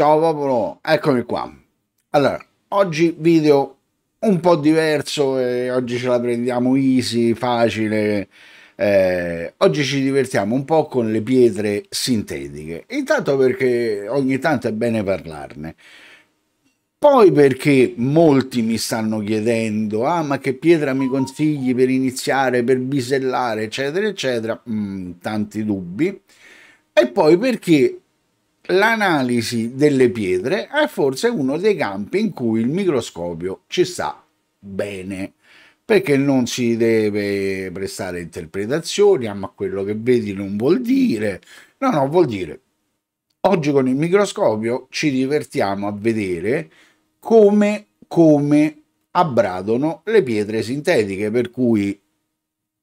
Ciao popolo, eccomi qua. Allora, oggi video un po' diverso e oggi ce la prendiamo easy, facile. Eh, oggi ci divertiamo un po' con le pietre sintetiche. Intanto perché ogni tanto è bene parlarne. Poi perché molti mi stanno chiedendo, ah ma che pietra mi consigli per iniziare, per bisellare, eccetera, eccetera, mm, tanti dubbi. E poi perché l'analisi delle pietre è forse uno dei campi in cui il microscopio ci sta bene perché non si deve prestare interpretazioni, ah, ma quello che vedi non vuol dire. No, no, vuol dire. Oggi con il microscopio ci divertiamo a vedere come, come abbradono le pietre sintetiche, per cui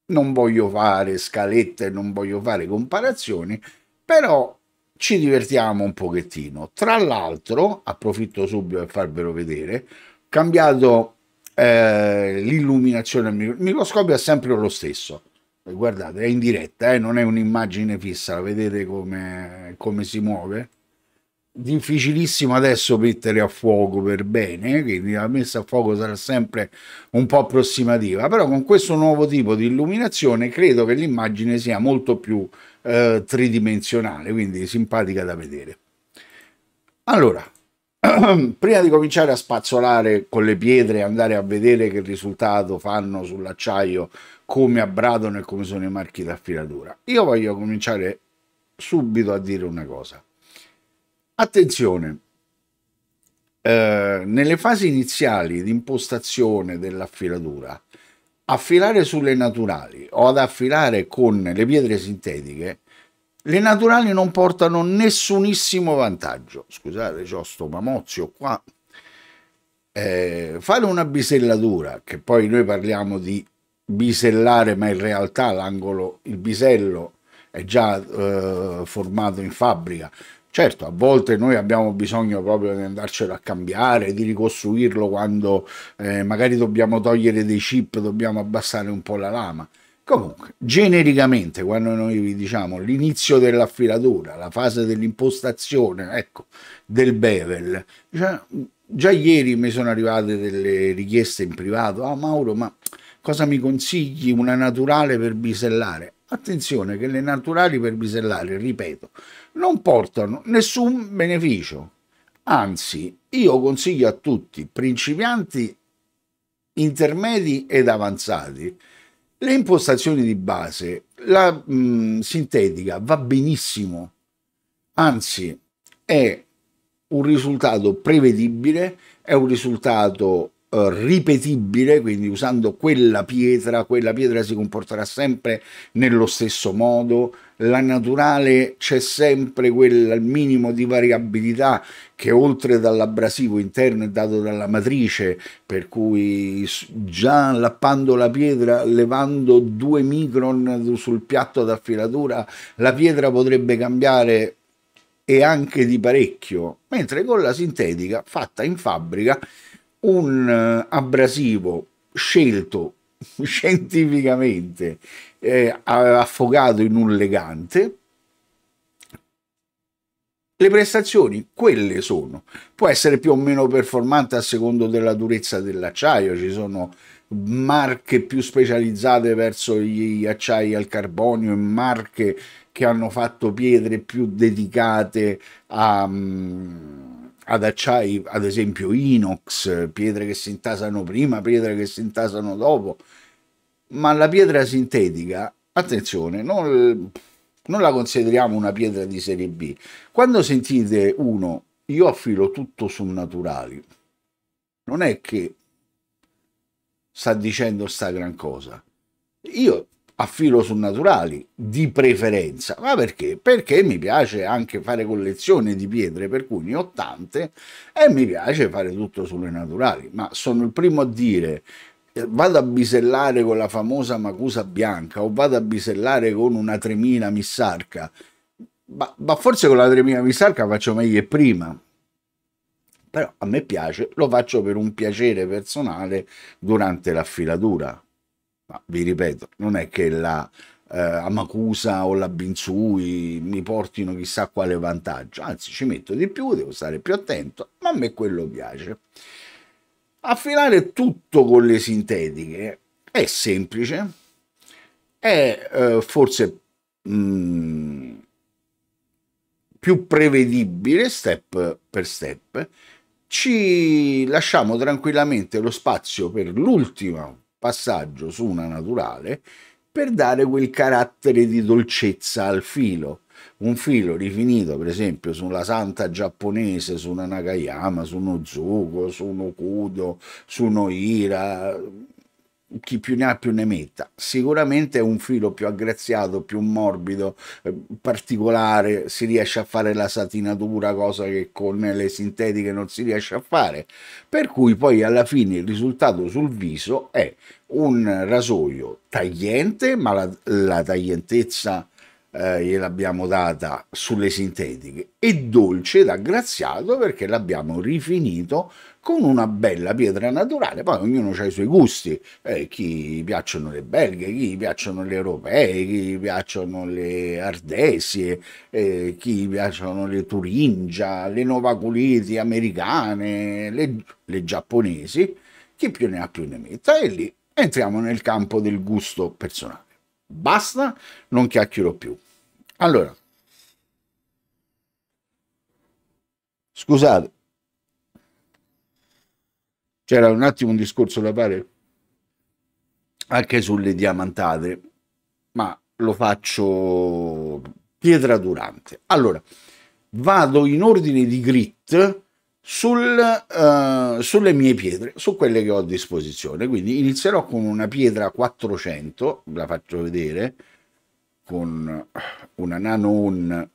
non voglio fare scalette, non voglio fare comparazioni, però ci divertiamo un pochettino. Tra l'altro, approfitto subito per farvelo vedere, cambiato eh, l'illuminazione del microscopio, è sempre lo stesso. Eh, guardate, è in diretta, eh, non è un'immagine fissa, vedete come, come si muove? difficilissimo adesso mettere a fuoco per bene, eh, quindi la messa a fuoco sarà sempre un po' approssimativa, però con questo nuovo tipo di illuminazione credo che l'immagine sia molto più eh, tridimensionale, quindi simpatica da vedere. Allora, prima di cominciare a spazzolare con le pietre e andare a vedere che risultato fanno sull'acciaio, come abbradono e come sono i marchi d'affilatura, io voglio cominciare subito a dire una cosa. Attenzione, eh, nelle fasi iniziali di impostazione dell'affilatura affilare sulle naturali o ad affilare con le pietre sintetiche, le naturali non portano nessunissimo vantaggio. Scusate, c'ho sto mamozio qua. Eh, fare una bisellatura, che poi noi parliamo di bisellare, ma in realtà l'angolo, il bisello è già eh, formato in fabbrica, Certo, a volte noi abbiamo bisogno proprio di andarcelo a cambiare, di ricostruirlo quando eh, magari dobbiamo togliere dei chip, dobbiamo abbassare un po' la lama. Comunque, genericamente, quando noi vi diciamo l'inizio dell'affilatura, la fase dell'impostazione, ecco, del bevel, già, già, ieri mi sono arrivate delle richieste in privato, ah Mauro, ma cosa mi consigli una naturale per bisellare? Attenzione che le naturali per bisellare, ripeto, non portano nessun beneficio. Anzi, io consiglio a tutti, principianti, intermedi ed avanzati, le impostazioni di base, la mh, mm, sintetica va benissimo, anzi è un risultato prevedibile, è un risultato eh, ripetibile, quindi usando quella pietra, quella pietra si comporterà sempre nello stesso modo, la naturale c'è sempre quel minimo di variabilità che oltre dall'abrasivo interno è dato dalla matrice, per cui già lappando la pietra, levando due micron sul piatto d'affilatura, la pietra potrebbe cambiare e anche di parecchio, mentre con la sintetica fatta in fabbrica un eh, abrasivo scelto scientificamente eh, affogato in un legante. Le prestazioni, quelle sono. Può essere più o meno performante a secondo della durezza dell'acciaio, ci sono marche più specializzate verso gli acciai al carbonio e marche che hanno fatto pietre più dedicate a, mm, ad acciai, ad esempio inox, pietre che si intasano prima, pietre che si intasano dopo ma la pietra sintetica, attenzione, non, non la consideriamo una pietra di serie B. Quando sentite uno, io affilo tutto su naturali, non è che sta dicendo sta gran cosa. Io affilo su naturali di preferenza, ma perché? Perché mi piace anche fare collezione di pietre, per cui ne ho tante e mi piace fare tutto sulle naturali, ma sono il primo a dire vado a bisellare con la famosa Macusa bianca o vado a bisellare con una tremina missarca, ma, ma forse con la tremina missarca faccio meglio prima. Però a me piace, lo faccio per un piacere personale durante l'affilatura. Ma vi ripeto, non è che la eh, Amacusa o la Binsui mi portino chissà quale vantaggio, anzi ci metto di più, devo stare più attento, ma a me quello piace affilare tutto con le sintetiche è semplice, è eh, forse mh, mm, più prevedibile step per step, ci lasciamo tranquillamente lo spazio per l'ultimo passaggio su una naturale per dare quel carattere di dolcezza al filo un filo rifinito per esempio sulla santa giapponese, su una Nakayama, su uno Zuko, su uno Kudo, su uno Ira, chi più ne ha più ne metta. Sicuramente è un filo più aggraziato, più morbido, eh, particolare, si riesce a fare la satinatura, cosa che con le sintetiche non si riesce a fare. Per cui poi alla fine il risultato sul viso è un rasoio tagliente, ma la, la taglientezza eh, gliel'abbiamo data sulle sintetiche e dolce ed aggraziato perché l'abbiamo rifinito con una bella pietra naturale, poi ognuno ha i suoi gusti, eh, chi piacciono le belghe, chi piacciono le europee, chi piacciono le ardesie, eh, chi piacciono le turingia, le novaculiti americane, le, le giapponesi, chi più ne ha più ne metta e lì entriamo nel campo del gusto personale. Basta, non chiacchierò più. Allora, scusate, c'era un attimo un discorso da fare anche sulle diamantate, ma lo faccio pietra durante. Allora, vado in ordine di grit sul, uh, sulle mie pietre, su quelle che ho a disposizione. Quindi inizierò con una pietra 400, la faccio vedere, con una Nano On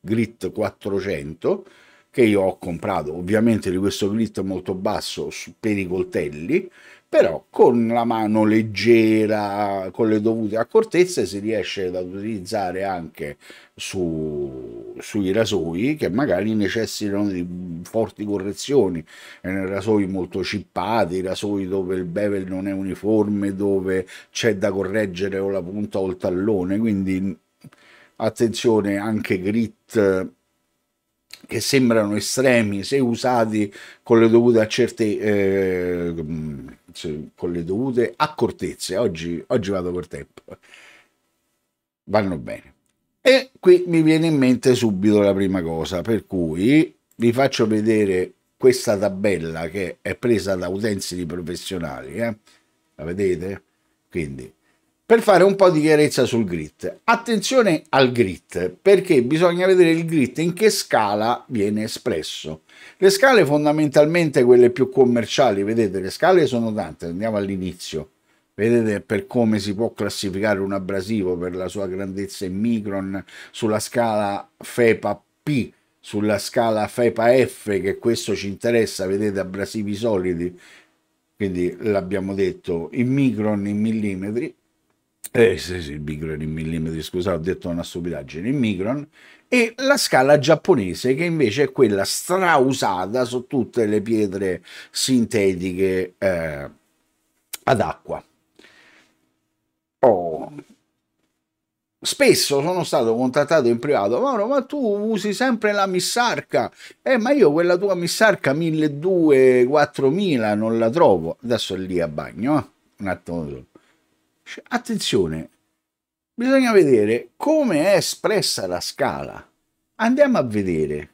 Grit 400 che io ho comprato, ovviamente di questo grit molto basso per i coltelli, però con la mano leggera, con le dovute accortezze, si riesce ad utilizzare anche su, sui rasoi che magari necessitano di forti correzioni, eh, rasoi molto cippati, rasoi dove il bevel non è uniforme, dove c'è da correggere o la punta o il tallone, quindi attenzione anche grit che sembrano estremi se usati con le dovute, accerte, eh, con le dovute accortezze, oggi, oggi vado per tempo, vanno bene. E qui mi viene in mente subito la prima cosa, per cui vi faccio vedere questa tabella che è presa da utensili professionali, eh? la vedete? Quindi per fare un po' di chiarezza sul grit. Attenzione al grit perché bisogna vedere il grit in che scala viene espresso. Le scale fondamentalmente quelle più commerciali, vedete le scale sono tante, andiamo all'inizio. Vedete per come si può classificare un abrasivo per la sua grandezza in micron sulla scala FEPA P, sulla scala FEPA F che questo ci interessa, vedete abrasivi solidi, quindi l'abbiamo detto in micron, in millimetri, eh, sì, sì, il micron in millimetri, scusa, ho detto una stupidaggine, in micron, e la scala giapponese che invece è quella strausata su tutte le pietre sintetiche eh, ad acqua. Oh. Spesso sono stato contattato in privato, Mauro, ma tu usi sempre la missarca? Eh, ma io quella tua missarca 1200-4000 non la trovo. Adesso è lì a bagno, eh? un attimo solo. Cioè, attenzione, bisogna vedere come è espressa la scala. Andiamo a vedere.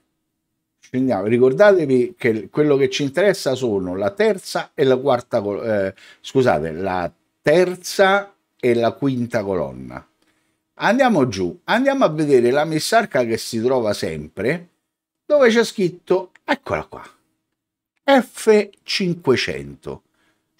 Scendiamo. Ricordatevi che quello che ci interessa sono la terza e la quarta eh, scusate, la terza e la quinta colonna. Andiamo giù, andiamo a vedere la missarca che si trova sempre dove c'è scritto, eccola qua, F500.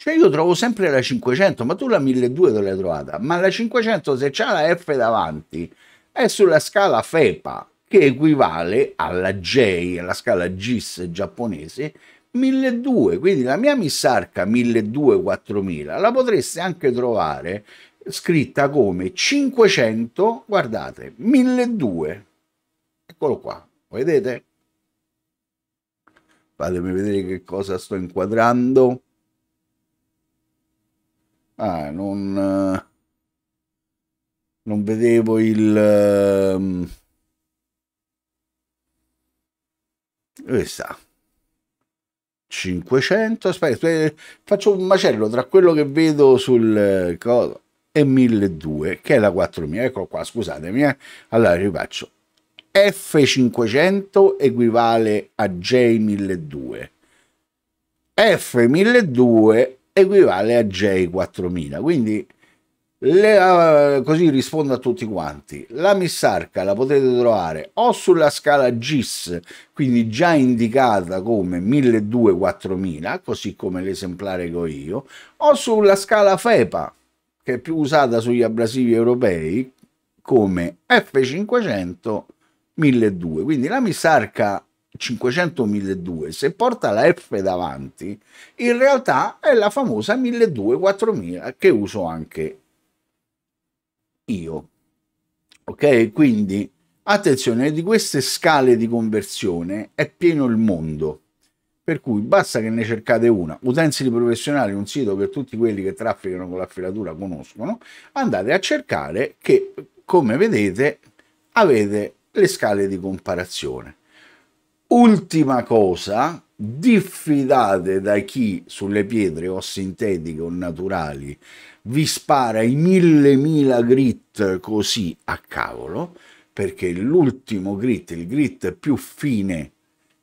Cioè io trovo sempre la 500, ma tu la 1200 l'hai trovata, ma la 500 se c'ha la F davanti è sulla scala FEPA, che equivale alla J, alla scala GIS giapponese, 1200, quindi la mia Missarca 1200-4000 la potreste anche trovare scritta come 500, guardate, 1200. Eccolo qua, vedete? Fatemi vedere che cosa sto inquadrando. Ah, non, eh, non vedevo il... Ehm, dove sta? 500, aspetta, eh, faccio un macello tra quello che vedo sul eh, coso e 1200, che è la 4000, ecco qua, scusatemi, eh. allora rifaccio. F500 equivale a J1200. F1200 equivale a J4000. Quindi le, eh, così rispondo a tutti quanti. La missarca la potete trovare o sulla scala GIS, quindi già indicata come 1200-4000, così come l'esemplare che ho io, o sulla scala FEPA, che è più usata sugli abrasivi europei, come F500-1200. Quindi la missarca 500 1200 se porta la F davanti in realtà è la famosa 1200 4000 che uso anche io ok quindi attenzione di queste scale di conversione è pieno il mondo per cui basta che ne cercate una utensili professionali un sito che tutti quelli che trafficano con la filatura conoscono andate a cercare che come vedete avete le scale di comparazione Ultima cosa, diffidate da chi sulle pietre o sintetiche o naturali vi spara i mille mila grit così a cavolo, perché l'ultimo grit, il grit più fine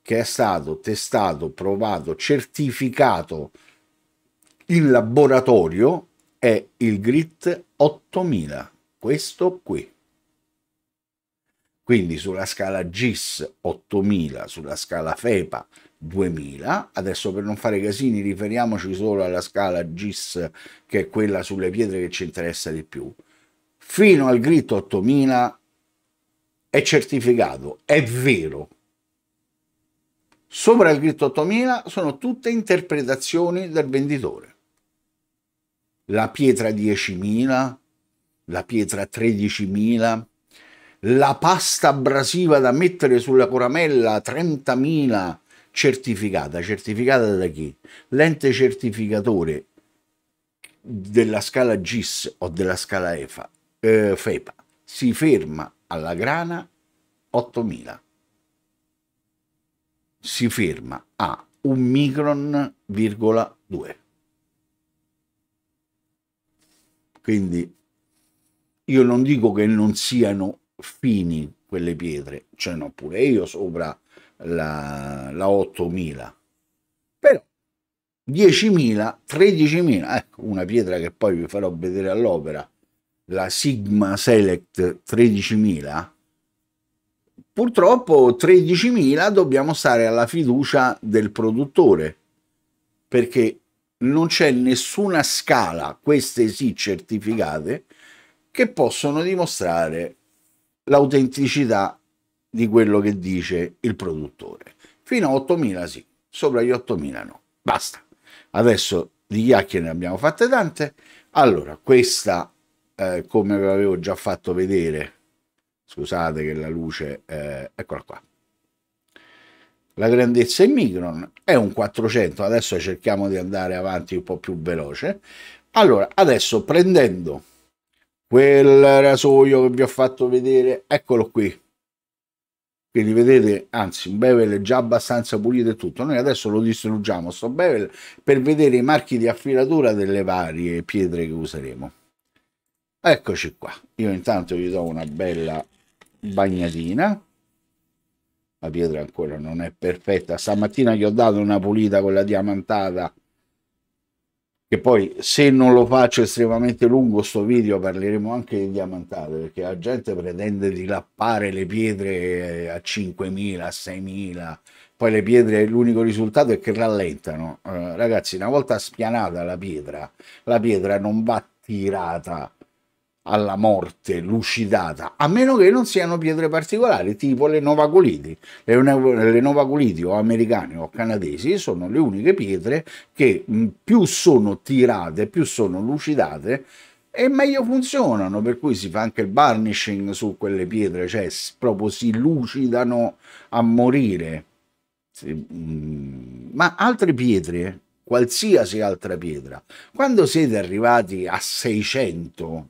che è stato testato, provato, certificato in laboratorio è il grit 8000, questo qui. Quindi sulla scala GIS 8000, sulla scala FEPA 2000, adesso per non fare casini riferiamoci solo alla scala GIS che è quella sulle pietre che ci interessa di più, fino al grid 8000 è certificato, è vero. Sopra il grid 8000 sono tutte interpretazioni del venditore. La pietra 10.000, la pietra 13.000, la pasta abrasiva da mettere sulla coramella 30.000 certificata, certificata da chi? L'ente certificatore della scala GIS o della scala EFA, eh, FEPA si ferma alla grana 8000. Si ferma a 1 micron,2. Quindi io non dico che non siano fini quelle pietre, ce n'ho pure io sopra la, la 8000, però 10.000, 13.000, ecco una pietra che poi vi farò vedere all'opera, la Sigma Select 13.000, purtroppo 13.000 dobbiamo stare alla fiducia del produttore, perché non c'è nessuna scala, queste sì certificate, che possono dimostrare l'autenticità di quello che dice il produttore. Fino a 8.000 sì, sopra gli 8.000 no. Basta. Adesso di chiacchiere ne abbiamo fatte tante. Allora, questa, eh, come vi avevo già fatto vedere, scusate che la luce, eh, eccola qua. La grandezza in micron è un 400, adesso cerchiamo di andare avanti un po' più veloce. Allora, adesso prendendo quel rasoio che vi ho fatto vedere eccolo qui quindi vedete anzi un bevel è già abbastanza pulito e tutto noi adesso lo distruggiamo sto bevel per vedere i marchi di affilatura delle varie pietre che useremo eccoci qua io intanto vi do una bella bagnatina la pietra ancora non è perfetta stamattina gli ho dato una pulita con la diamantata che poi se non lo faccio estremamente lungo sto video parleremo anche di diamantate perché la gente pretende di lappare le pietre eh, a 5.000 a 6.000 poi le pietre l'unico risultato è che rallentano eh, ragazzi una volta spianata la pietra la pietra non va tirata alla morte lucidata, a meno che non siano pietre particolari, tipo le novaculiti. Le, le novaculiti o americane o canadesi sono le uniche pietre che mm, più sono tirate, più sono lucidate, e meglio funzionano, per cui si fa anche il burnishing su quelle pietre, cioè proprio si lucidano a morire. Mm, ma altre pietre, qualsiasi altra pietra, quando siete arrivati a 600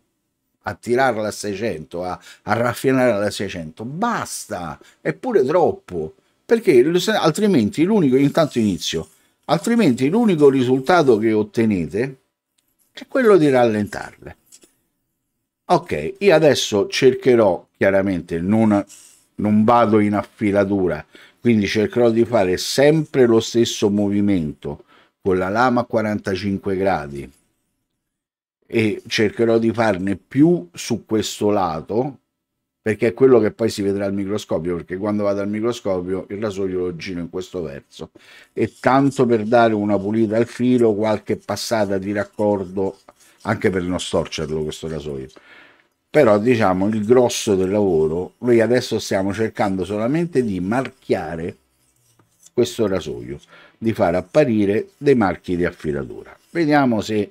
a tirarla a 600, a, a raffinare la 600. Basta, è pure troppo, perché altrimenti l'unico, intanto inizio, altrimenti l'unico risultato che ottenete è quello di rallentarle. Ok, io adesso cercherò, chiaramente non, non vado in affilatura, quindi cercherò di fare sempre lo stesso movimento con la lama a 45 gradi e cercherò di farne più su questo lato perché è quello che poi si vedrà al microscopio perché quando vado al microscopio il rasoio lo giro in questo verso e tanto per dare una pulita al filo qualche passata di raccordo anche per non storcerlo questo rasoio però diciamo il grosso del lavoro noi adesso stiamo cercando solamente di marchiare questo rasoio di far apparire dei marchi di affilatura vediamo se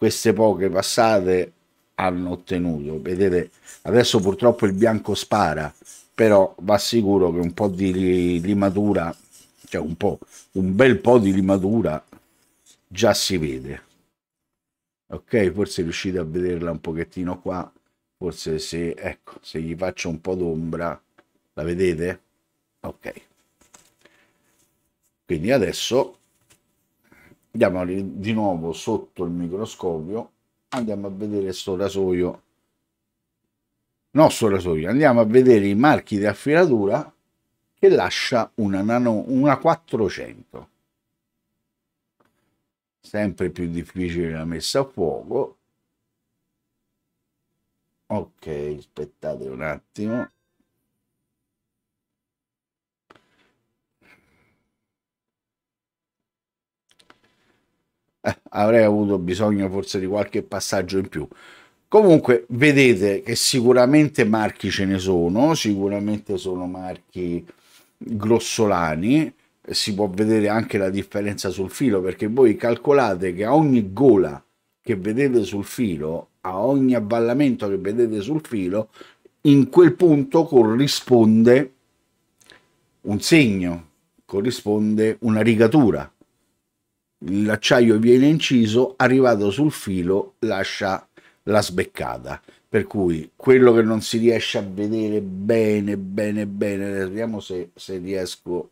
queste poche passate hanno ottenuto. Vedete, adesso purtroppo il bianco spara, però va sicuro che un po' di limatura, cioè un po', un bel po' di limatura già si vede. Ok, forse riuscite a vederla un pochettino qua, forse se, ecco, se gli faccio un po' d'ombra, la vedete? Ok. Quindi adesso andiamo di nuovo sotto il microscopio andiamo a vedere sto rasoio no sto rasoio andiamo a vedere i marchi di affilatura che lascia una, nano, una 400 sempre più difficile la messa a fuoco ok aspettate un attimo eh, avrei avuto bisogno forse di qualche passaggio in più. Comunque vedete che sicuramente marchi ce ne sono, sicuramente sono marchi grossolani, eh, si può vedere anche la differenza sul filo perché voi calcolate che a ogni gola che vedete sul filo, a ogni avvallamento che vedete sul filo, in quel punto corrisponde un segno, corrisponde una rigatura l'acciaio viene inciso, arrivato sul filo lascia la sbeccata. Per cui quello che non si riesce a vedere bene, bene, bene, vediamo se, se riesco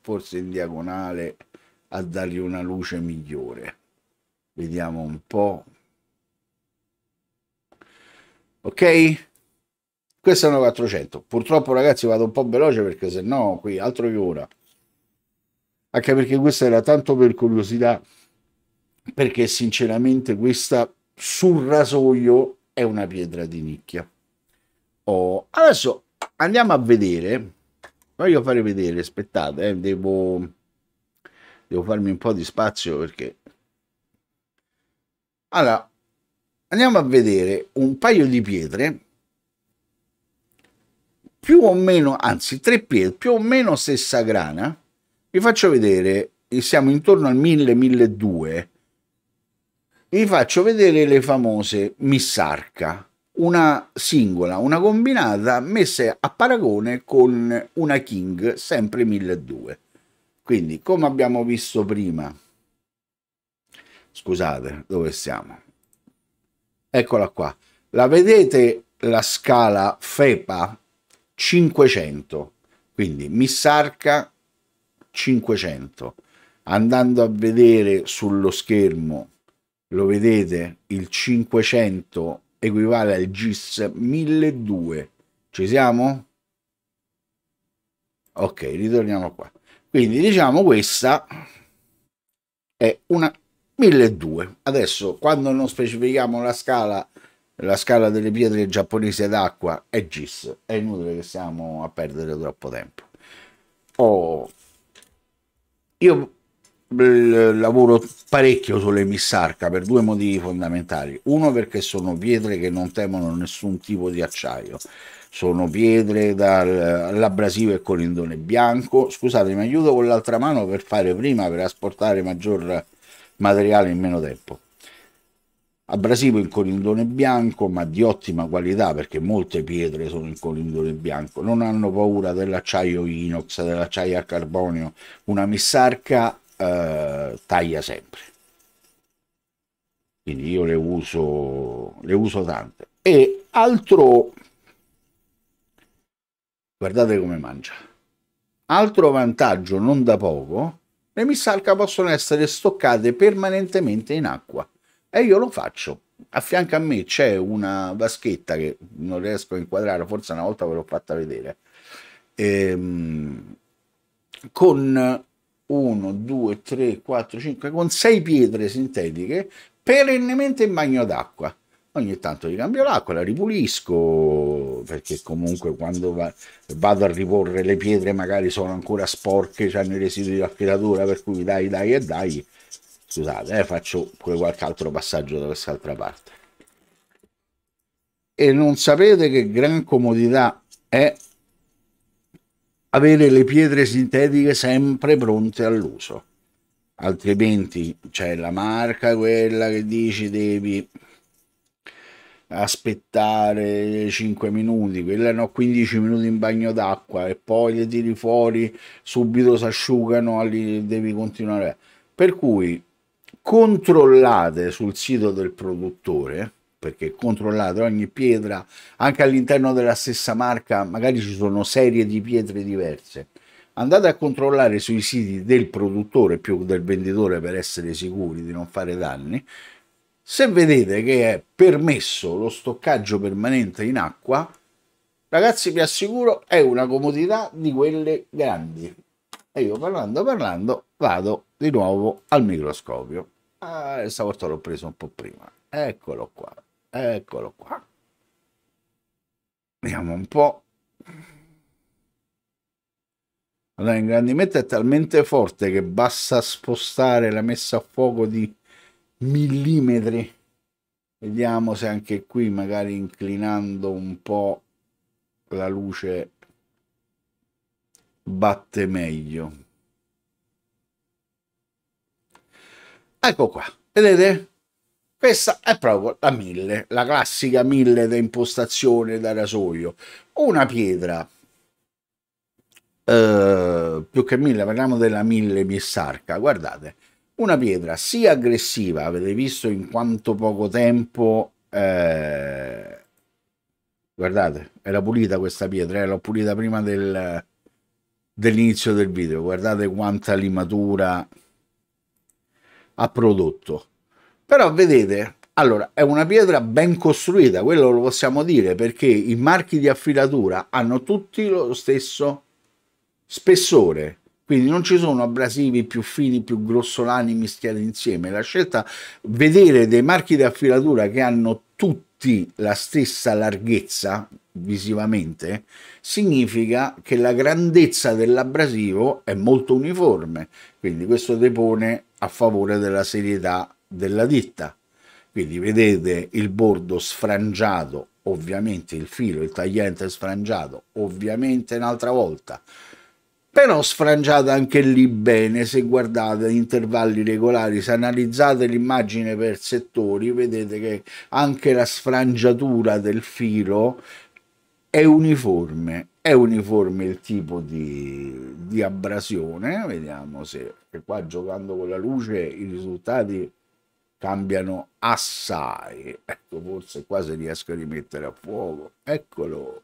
forse in diagonale a dargli una luce migliore. Vediamo un po'. Ok? Questa è una 400. Purtroppo ragazzi vado un po' veloce perché se no qui altro che ora anche perché questa era tanto per curiosità, perché sinceramente questa sul rasoio è una pietra di nicchia. Oh, adesso andiamo a vedere, voglio fare vedere, aspettate, eh, devo, devo farmi un po' di spazio perché... Allora, andiamo a vedere un paio di pietre più o meno, anzi tre pietre, più o meno stessa grana, vi faccio vedere, siamo intorno al 1000-1200, vi faccio vedere le famose missarca, una singola, una combinata messa a paragone con una King, sempre 1200. Quindi, come abbiamo visto prima, scusate, dove siamo? Eccola qua. La vedete la scala FEPA 500, quindi Missarca 500 andando a vedere sullo schermo lo vedete il 500 equivale al GIS 1200 ci siamo? ok ritorniamo qua quindi diciamo questa è una 1200 adesso quando non specifichiamo la scala la scala delle pietre giapponesi ad acqua è GIS è inutile che stiamo a perdere troppo tempo oh io lavoro parecchio sulle missarca per due motivi fondamentali. Uno perché sono pietre che non temono nessun tipo di acciaio. Sono pietre dall'abrasivo e con bianco. Scusate, mi aiuto con l'altra mano per fare prima, per asportare maggior materiale in meno tempo abrasivo in colindone bianco ma di ottima qualità perché molte pietre sono in colindone bianco non hanno paura dell'acciaio inox dell'acciaio a carbonio una missarca eh, taglia sempre quindi io le uso le uso tante e altro guardate come mangia altro vantaggio non da poco le missarca possono essere stoccate permanentemente in acqua e io lo faccio. A fianco a me c'è una vaschetta che non riesco a inquadrare, forse una volta ve l'ho fatta vedere, ehm, con 1, 2, 3, 4, 5, con 6 pietre sintetiche perennemente in bagno d'acqua. Ogni tanto ricambio l'acqua, la ripulisco, perché comunque quando va, vado a riporre le pietre magari sono ancora sporche, hanno i residui di affilatura, per cui dai, dai e dai, Scusate, eh, faccio pure qualche altro passaggio da quest'altra parte. E non sapete che gran comodità è avere le pietre sintetiche sempre pronte all'uso. Altrimenti c'è la marca quella che dici devi aspettare 5 minuti, quella no 15 minuti in bagno d'acqua e poi le tiri fuori, subito si asciugano, devi continuare. Per cui controllate sul sito del produttore perché controllate ogni pietra anche all'interno della stessa marca magari ci sono serie di pietre diverse andate a controllare sui siti del produttore più del venditore per essere sicuri di non fare danni se vedete che è permesso lo stoccaggio permanente in acqua ragazzi vi assicuro è una comodità di quelle grandi e io parlando parlando vado di nuovo al microscopio Ah, questa volta l'ho preso un po' prima. Eccolo qua, eccolo qua. Vediamo un po'. Allora, l'ingrandimento è talmente forte che basta spostare la messa a fuoco di millimetri. Vediamo se anche qui, magari inclinando un po' la luce, batte meglio. ecco qua vedete questa è proprio la 1000 la classica 1000 da impostazione da rasoio una pietra eh, più che 1000 parliamo della 1000 missarca guardate una pietra sia aggressiva avete visto in quanto poco tempo eh, guardate era pulita questa pietra eh, l'ho pulita prima del, dell'inizio del video guardate quanta limatura ha prodotto. Però vedete, allora è una pietra ben costruita, quello lo possiamo dire perché i marchi di affilatura hanno tutti lo stesso spessore, quindi non ci sono abrasivi più fini, più grossolani mischiati insieme. La scelta vedere dei marchi di affilatura che hanno tutti la stessa larghezza visivamente significa che la grandezza dell'abrasivo è molto uniforme, quindi questo depone a favore della serietà della ditta. Quindi vedete il bordo sfrangiato, ovviamente il filo, il tagliente sfrangiato, ovviamente un'altra volta, però sfrangiato anche lì bene, se guardate intervalli regolari, se analizzate l'immagine per settori, vedete che anche la sfrangiatura del filo è uniforme è uniforme il tipo di, di abrasione vediamo se qua giocando con la luce i risultati cambiano assai ecco forse qua si riesco a rimettere a fuoco eccolo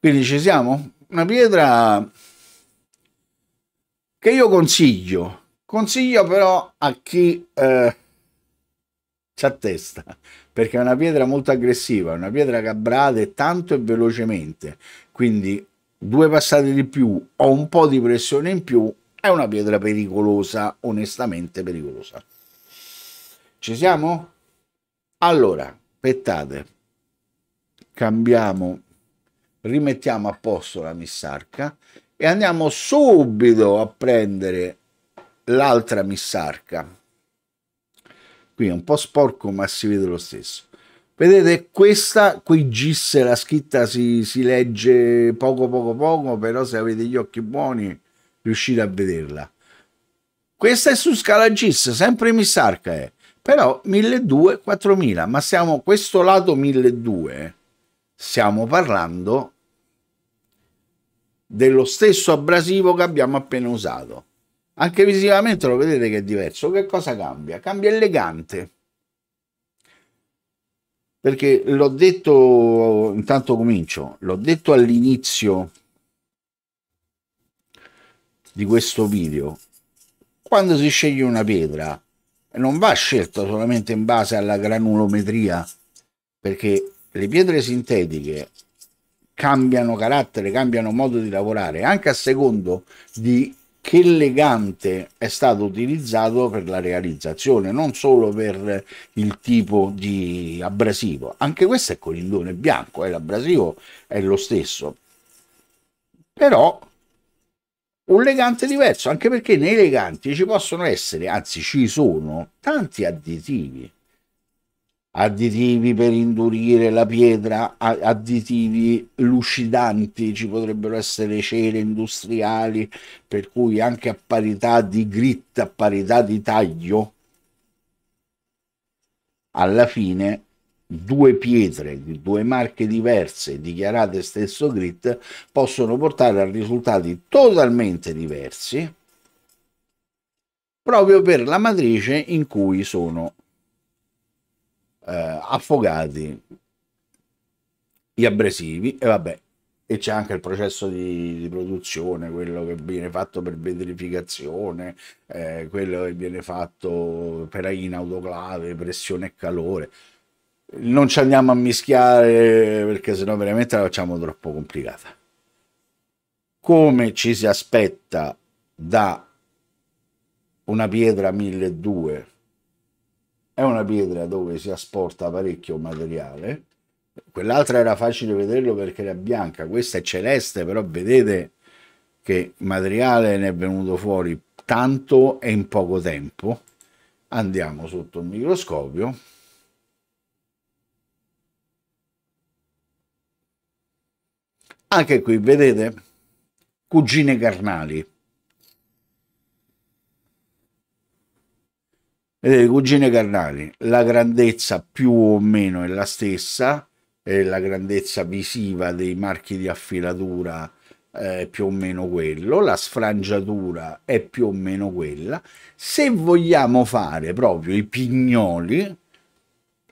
quindi ci siamo una pietra che io consiglio consiglio però a chi eh, c'ha testa perché è una pietra molto aggressiva, è una pietra che abrade tanto e velocemente, quindi due passate di più o un po' di pressione in più è una pietra pericolosa, onestamente pericolosa. Ci siamo? Allora, aspettate, cambiamo, rimettiamo a posto la missarca e andiamo subito a prendere l'altra missarca Qui è un po' sporco, ma si vede lo stesso. Vedete, questa qui GIS, la scritta si, si legge poco poco poco, però se avete gli occhi buoni riuscite a vederla. Questa è su scala GIS, sempre miss arca è, eh. però 1200, 4000, ma siamo questo lato 1200, stiamo parlando dello stesso abrasivo che abbiamo appena usato. Anche visivamente lo vedete che è diverso. Che cosa cambia? Cambia elegante. Perché l'ho detto, intanto comincio, l'ho detto all'inizio di questo video. Quando si sceglie una pietra, non va scelta solamente in base alla granulometria, perché le pietre sintetiche cambiano carattere, cambiano modo di lavorare, anche a secondo di che legante è stato utilizzato per la realizzazione, non solo per il tipo di abrasivo. Anche questo è colindone bianco, e eh, l'abrasivo è lo stesso. Però un legante diverso, anche perché nei leganti ci possono essere, anzi ci sono, tanti additivi additivi per indurire la pietra, additivi lucidanti, ci potrebbero essere cere industriali, per cui anche a parità di grit, a parità di taglio, alla fine due pietre di due marche diverse dichiarate stesso grit possono portare a risultati totalmente diversi proprio per la matrice in cui sono eh, affogati gli abrasivi e vabbè e c'è anche il processo di, di, produzione, quello che viene fatto per vetrificazione, eh, quello che viene fatto per in autoclave, pressione e calore. Non ci andiamo a mischiare perché sennò veramente la facciamo troppo complicata. Come ci si aspetta da una pietra 1200 è una pietra dove si asporta parecchio materiale. Quell'altra era facile vederlo perché era bianca, questa è celeste, però vedete che materiale ne è venuto fuori tanto e in poco tempo. Andiamo sotto il microscopio. Anche qui vedete cugine carnali. Vedete, eh, Cugine Carnali, la grandezza più o meno è la stessa, eh, la grandezza visiva dei marchi di affilatura è eh, più o meno quello, la sfrangiatura è più o meno quella. Se vogliamo fare proprio i pignoli,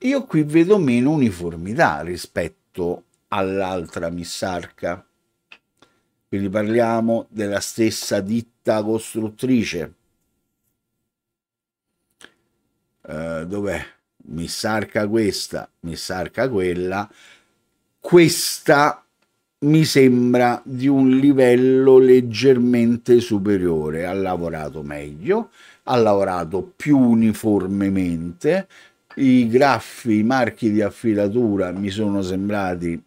io qui vedo meno uniformità rispetto all'altra missarca. Quindi parliamo della stessa ditta costruttrice eh, dov'è? Mi sarca questa, mi sarca quella. Questa mi sembra di un livello leggermente superiore. Ha lavorato meglio, ha lavorato più uniformemente. I graffi, i marchi di affilatura mi sono sembrati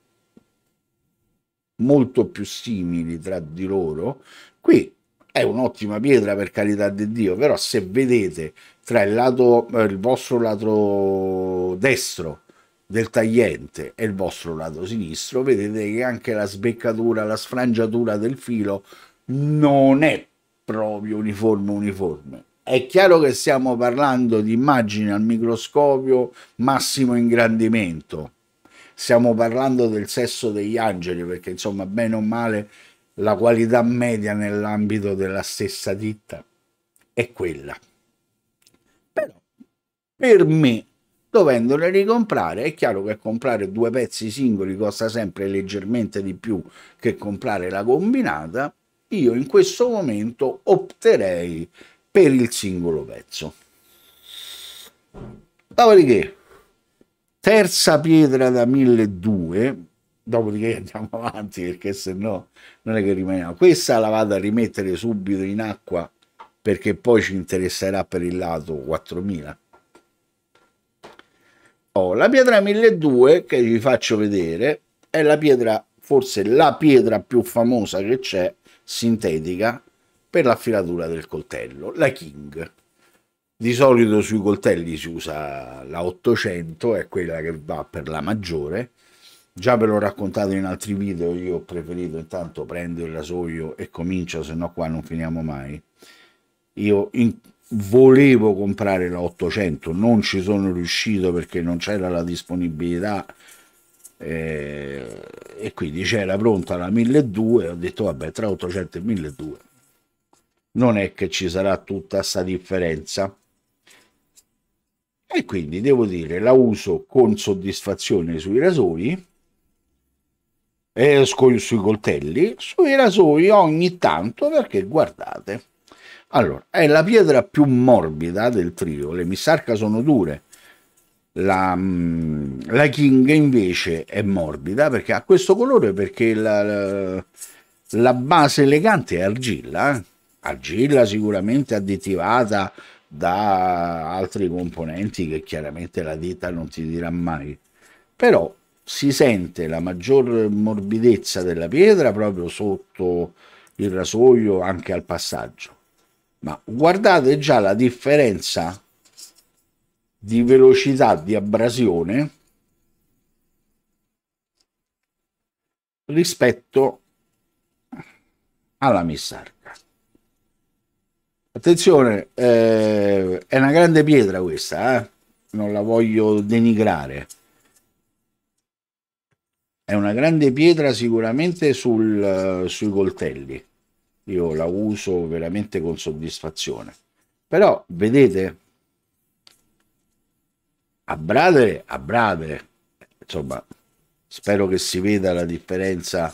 molto più simili tra di loro. Qui è un'ottima pietra per carità di Dio, però se vedete tra il, lato, eh, il vostro lato destro del tagliente e il vostro lato sinistro, vedete che anche la sbeccatura, la sfrangiatura del filo non è proprio uniforme uniforme. È chiaro che stiamo parlando di immagini al microscopio massimo ingrandimento. Stiamo parlando del sesso degli angeli perché insomma bene o male la qualità media nell'ambito della stessa ditta è quella per me dovendole ricomprare è chiaro che comprare due pezzi singoli costa sempre leggermente di più che comprare la combinata io in questo momento opterei per il singolo pezzo dopodiché terza pietra da 1200 dopodiché andiamo avanti perché se no non è che rimaniamo questa la vado a rimettere subito in acqua perché poi ci interesserà per il lato 4000 Oh, la pietra 1200 che vi faccio vedere è la pietra, forse la pietra più famosa che c'è, sintetica, per l'affilatura del coltello, la King. Di solito sui coltelli si usa la 800, è quella che va per la maggiore. Già ve l'ho raccontato in altri video, io ho preferito intanto prendo il rasoio e comincio, se no qua non finiamo mai. Io in volevo comprare la 800 non ci sono riuscito perché non c'era la disponibilità eh, e quindi c'era pronta la 1200 ho detto vabbè tra 800 e 1200 non è che ci sarà tutta questa differenza e quindi devo dire la uso con soddisfazione sui rasoi e eh, sui coltelli sui rasoi ogni tanto perché guardate allora, è la pietra più morbida del trio, le missarca sono dure, la, mm, la King invece è morbida perché ha questo colore perché la, la base elegante è argilla, eh? argilla sicuramente additivata da altri componenti che chiaramente la ditta non ti dirà mai, però si sente la maggior morbidezza della pietra proprio sotto il rasoio anche al passaggio ma guardate già la differenza di velocità di abrasione rispetto alla missarca attenzione eh, è una grande pietra questa eh? non la voglio denigrare è una grande pietra sicuramente sul, eh, sui coltelli io la uso veramente con soddisfazione però vedete a bradere a bradere insomma spero che si veda la differenza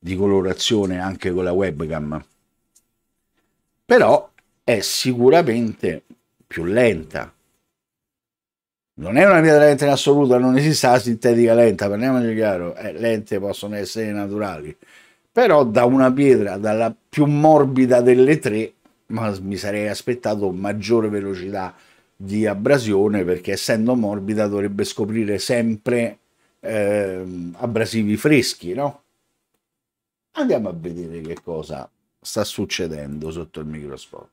di colorazione anche con la webcam però è sicuramente più lenta non è una mia lenta in assoluto non esiste la sintetica lenta parliamoci chiaro eh, lente possono essere naturali però da una pietra, dalla più morbida delle tre, ma mi sarei aspettato maggiore velocità di abrasione perché essendo morbida dovrebbe scoprire sempre eh, abrasivi freschi, no? Andiamo a vedere che cosa sta succedendo sotto il microscopio.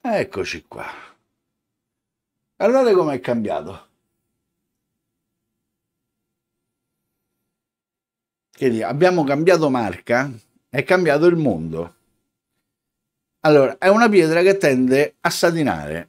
Eccoci qua. Guardate com'è cambiato. Quindi abbiamo cambiato marca, è cambiato il mondo. Allora, è una pietra che tende a satinare.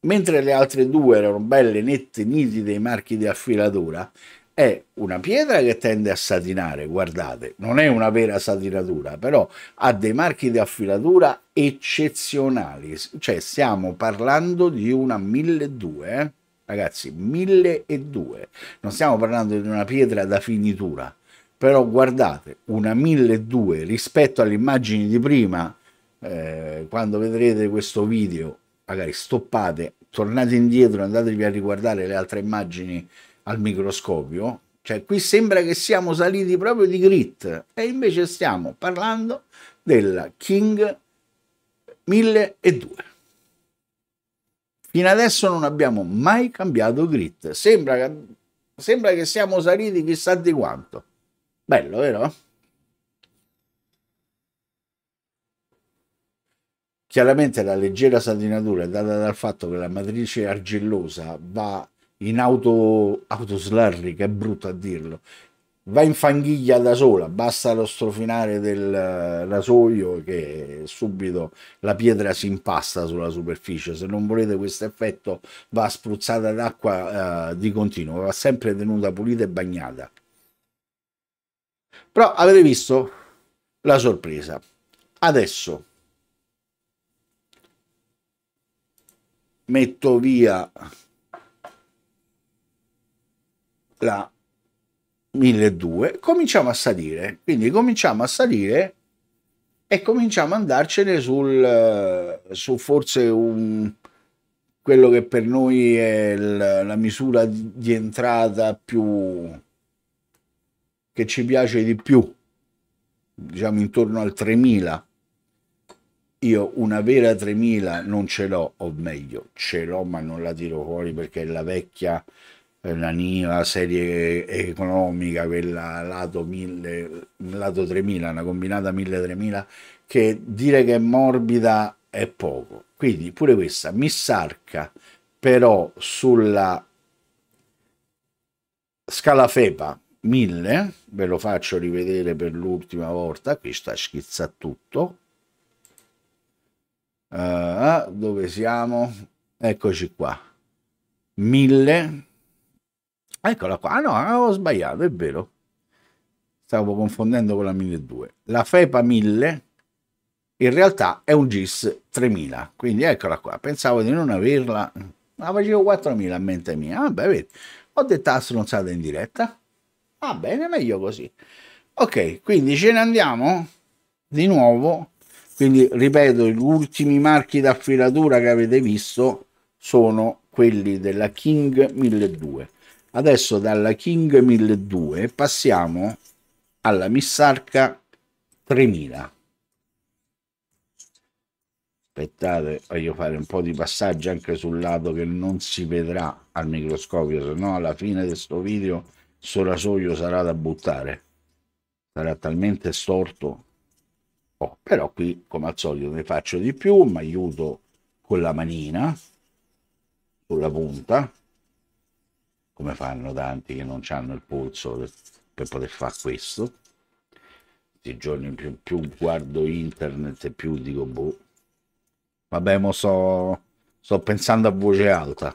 Mentre le altre due erano belle, nette, nitide i marchi di affilatura, è una pietra che tende a satinare, guardate, non è una vera satinatura, però ha dei marchi di affilatura eccezionali, cioè stiamo parlando di una 1200, eh? ragazzi, 1200, non stiamo parlando di una pietra da finitura, però guardate, una 1200 rispetto alle immagini di prima, eh, quando vedrete questo video, magari stoppate, tornate indietro, andatevi a riguardare le altre immagini al microscopio, cioè qui sembra che siamo saliti proprio di grit e invece stiamo parlando della King 1002. Fino adesso non abbiamo mai cambiato grit, sembra che, sembra che siamo saliti chissà di quanto. Bello, vero? Chiaramente la leggera satinatura è data dal fatto che la matrice argillosa va in auto, autoslarry, che è brutto a dirlo, va in fanghiglia da sola, basta lo strofinare del rasoio che subito la pietra si impasta sulla superficie, se non volete questo effetto va spruzzata d'acqua eh, di continuo, va sempre tenuta pulita e bagnata. Però avete visto la sorpresa. Adesso metto via la 1200 cominciamo a salire quindi cominciamo a salire e cominciamo ad andarcene sul su forse un quello che per noi è la misura di entrata più che ci piace di più, diciamo intorno al 3000. Io una vera 3000 non ce l'ho, o meglio, ce l'ho ma non la tiro fuori perché è la vecchia, eh, la NIVA, serie economica, quella lato, 1000, lato 3000, una combinata 1000-3000, che dire che è morbida è poco. Quindi pure questa mi sarca però sulla scala FEPA 1000 ve lo faccio rivedere per l'ultima volta qui sta schizza tutto uh, dove siamo eccoci qua 1000 eccola qua ah no avevo ah, sbagliato è vero stavo confondendo con la 1200 la fepa 1000 in realtà è un gis 3000 quindi eccola qua pensavo di non averla la facevo 4000 a mente mia vabbè ah, vedi ho detto la ah, stronzata in diretta Va ah, bene, meglio così. Ok, quindi ce ne andiamo di nuovo. Quindi ripeto, gli ultimi marchi d'affilatura che avete visto sono quelli della King 1200. Adesso dalla King 1200 passiamo alla Missarca 3000. Aspettate, voglio fare un po' di passaggio anche sul lato che non si vedrà al microscopio, se no alla fine di questo video Sto rasoio sarà da buttare. Sarà talmente storto. Oh, però qui, come al solito, ne faccio di più, ma aiuto con la manina, con la punta, come fanno tanti che non hanno il polso per, poter fare questo. Questi giorni più, più guardo internet e più dico boh. Vabbè, mo so, sto pensando a voce alta.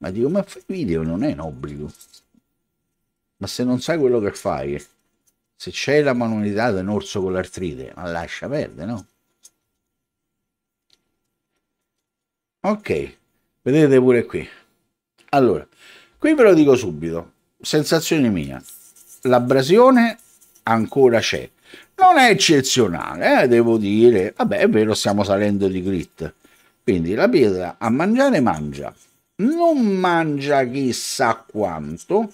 Ma dico, ma fare video non è un obbligo. Ma se non sai quello che fai, se c'è la manualità di un orso con l'artrite, ma lascia perdere, no? Ok, vedete pure qui. Allora, qui ve lo dico subito, sensazione mia, l'abrasione ancora c'è. Non è eccezionale, eh, devo dire. Vabbè, è vero, stiamo salendo di grit. Quindi la pietra a mangiare mangia. Non mangia chissà quanto,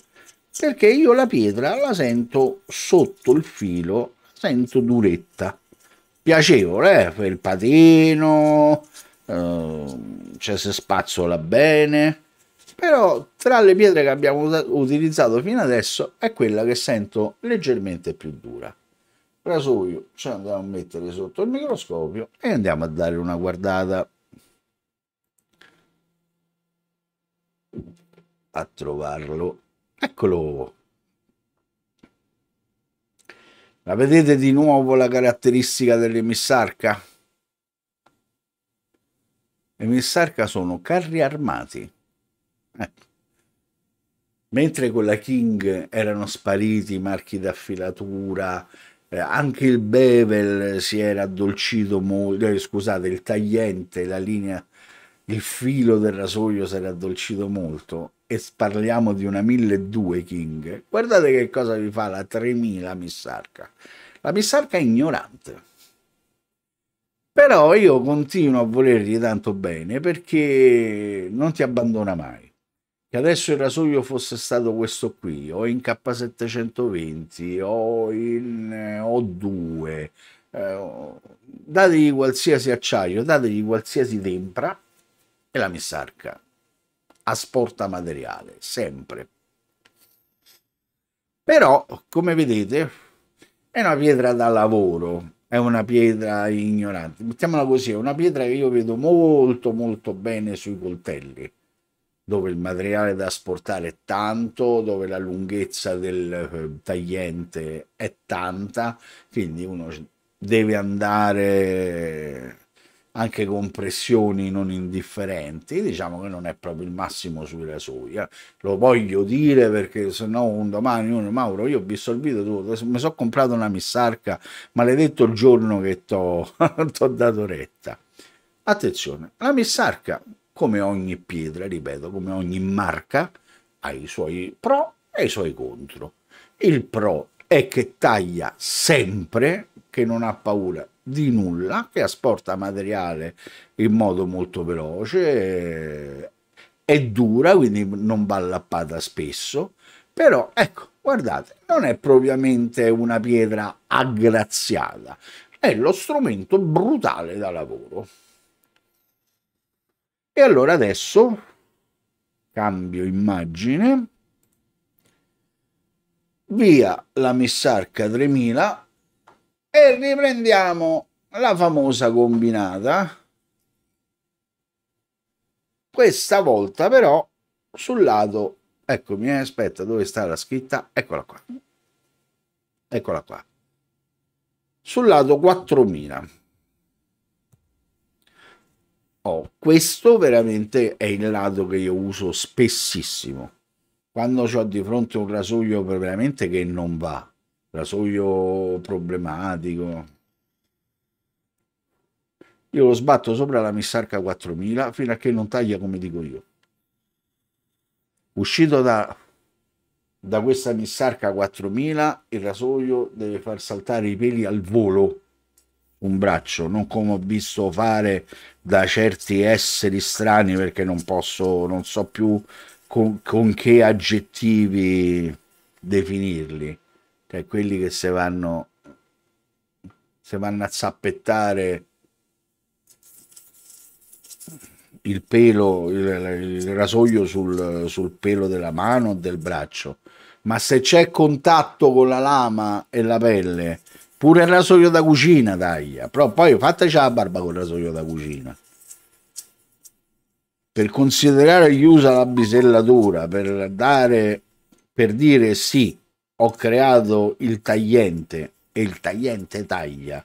perché io la pietra la sento sotto il filo, sento duretta. Piacevole, eh? Per il patino, eh, cioè se spazzola bene. Però tra le pietre che abbiamo utilizzato fino adesso è quella che sento leggermente più dura. Rasoio ce cioè andiamo a mettere sotto il microscopio e andiamo a dare una guardata. a trovarlo Eccolo. La vedete di nuovo la caratteristica dell'emissarca? Emissarca sono carri armati. Eh. Mentre con la King erano spariti i marchi d'affilatura, eh, anche il bevel si era addolcito molto, eh, scusate, il tagliente, la linea, il filo del rasoio si era addolcito molto, e parliamo di una 1200 King, guardate che cosa vi fa la 3000 Missarca. La Missarca è ignorante. Però io continuo a volergli tanto bene perché non ti abbandona mai. Che adesso il rasoio fosse stato questo qui, o in K720, o in O2, eh, eh dategli qualsiasi acciaio, dategli qualsiasi tempra e la Missarca asporta materiale, sempre. Però, come vedete, è una pietra da lavoro, è una pietra ignorante. Mettiamola così, è una pietra che io vedo molto molto bene sui coltelli, dove il materiale da asportare è tanto, dove la lunghezza del eh, tagliente è tanta, quindi uno deve andare anche con pressioni non indifferenti, diciamo che non è proprio il massimo sui rasoia. Eh. Lo voglio dire perché se no un domani uno, Mauro, io ho visto il video tu, mi sono comprato una missarca, maledetto il giorno che ti ho dato retta. Attenzione, la missarca, come ogni pietra, ripeto, come ogni marca, ha i suoi pro e i suoi contro. Il pro è che taglia sempre che non ha paura di nulla, che asporta materiale in modo molto veloce, eh, è dura, quindi non va lappata spesso, però ecco, guardate, non è propriamente una pietra aggraziata, è lo strumento brutale da lavoro. E allora adesso cambio immagine, via la Messarca 3000, e riprendiamo la famosa combinata questa volta però sul lato eccomi aspetta dove sta la scritta eccola qua eccola qua sul lato 4000 oh, questo veramente è il lato che io uso spessissimo quando ho di fronte un rasoio veramente che non va rasoio problematico. Io lo sbatto sopra la Missarca 4000 fino a che non taglia come dico io. Uscito da, da questa Missarca 4000 il rasoio deve far saltare i peli al volo un braccio, non come ho visto fare da certi esseri strani perché non posso, non so più con, con che aggettivi definirli cioè quelli che se vanno, se vanno a zappettare il pelo, il, il rasoio sul, sul, pelo della mano o del braccio, ma se c'è contatto con la lama e la pelle, pure il rasoio da cucina taglia, però poi fateci la barba con il rasoio da cucina. Per considerare gli usa la bisellatura, per dare, per dire sì, ho creato il tagliente e il tagliente taglia.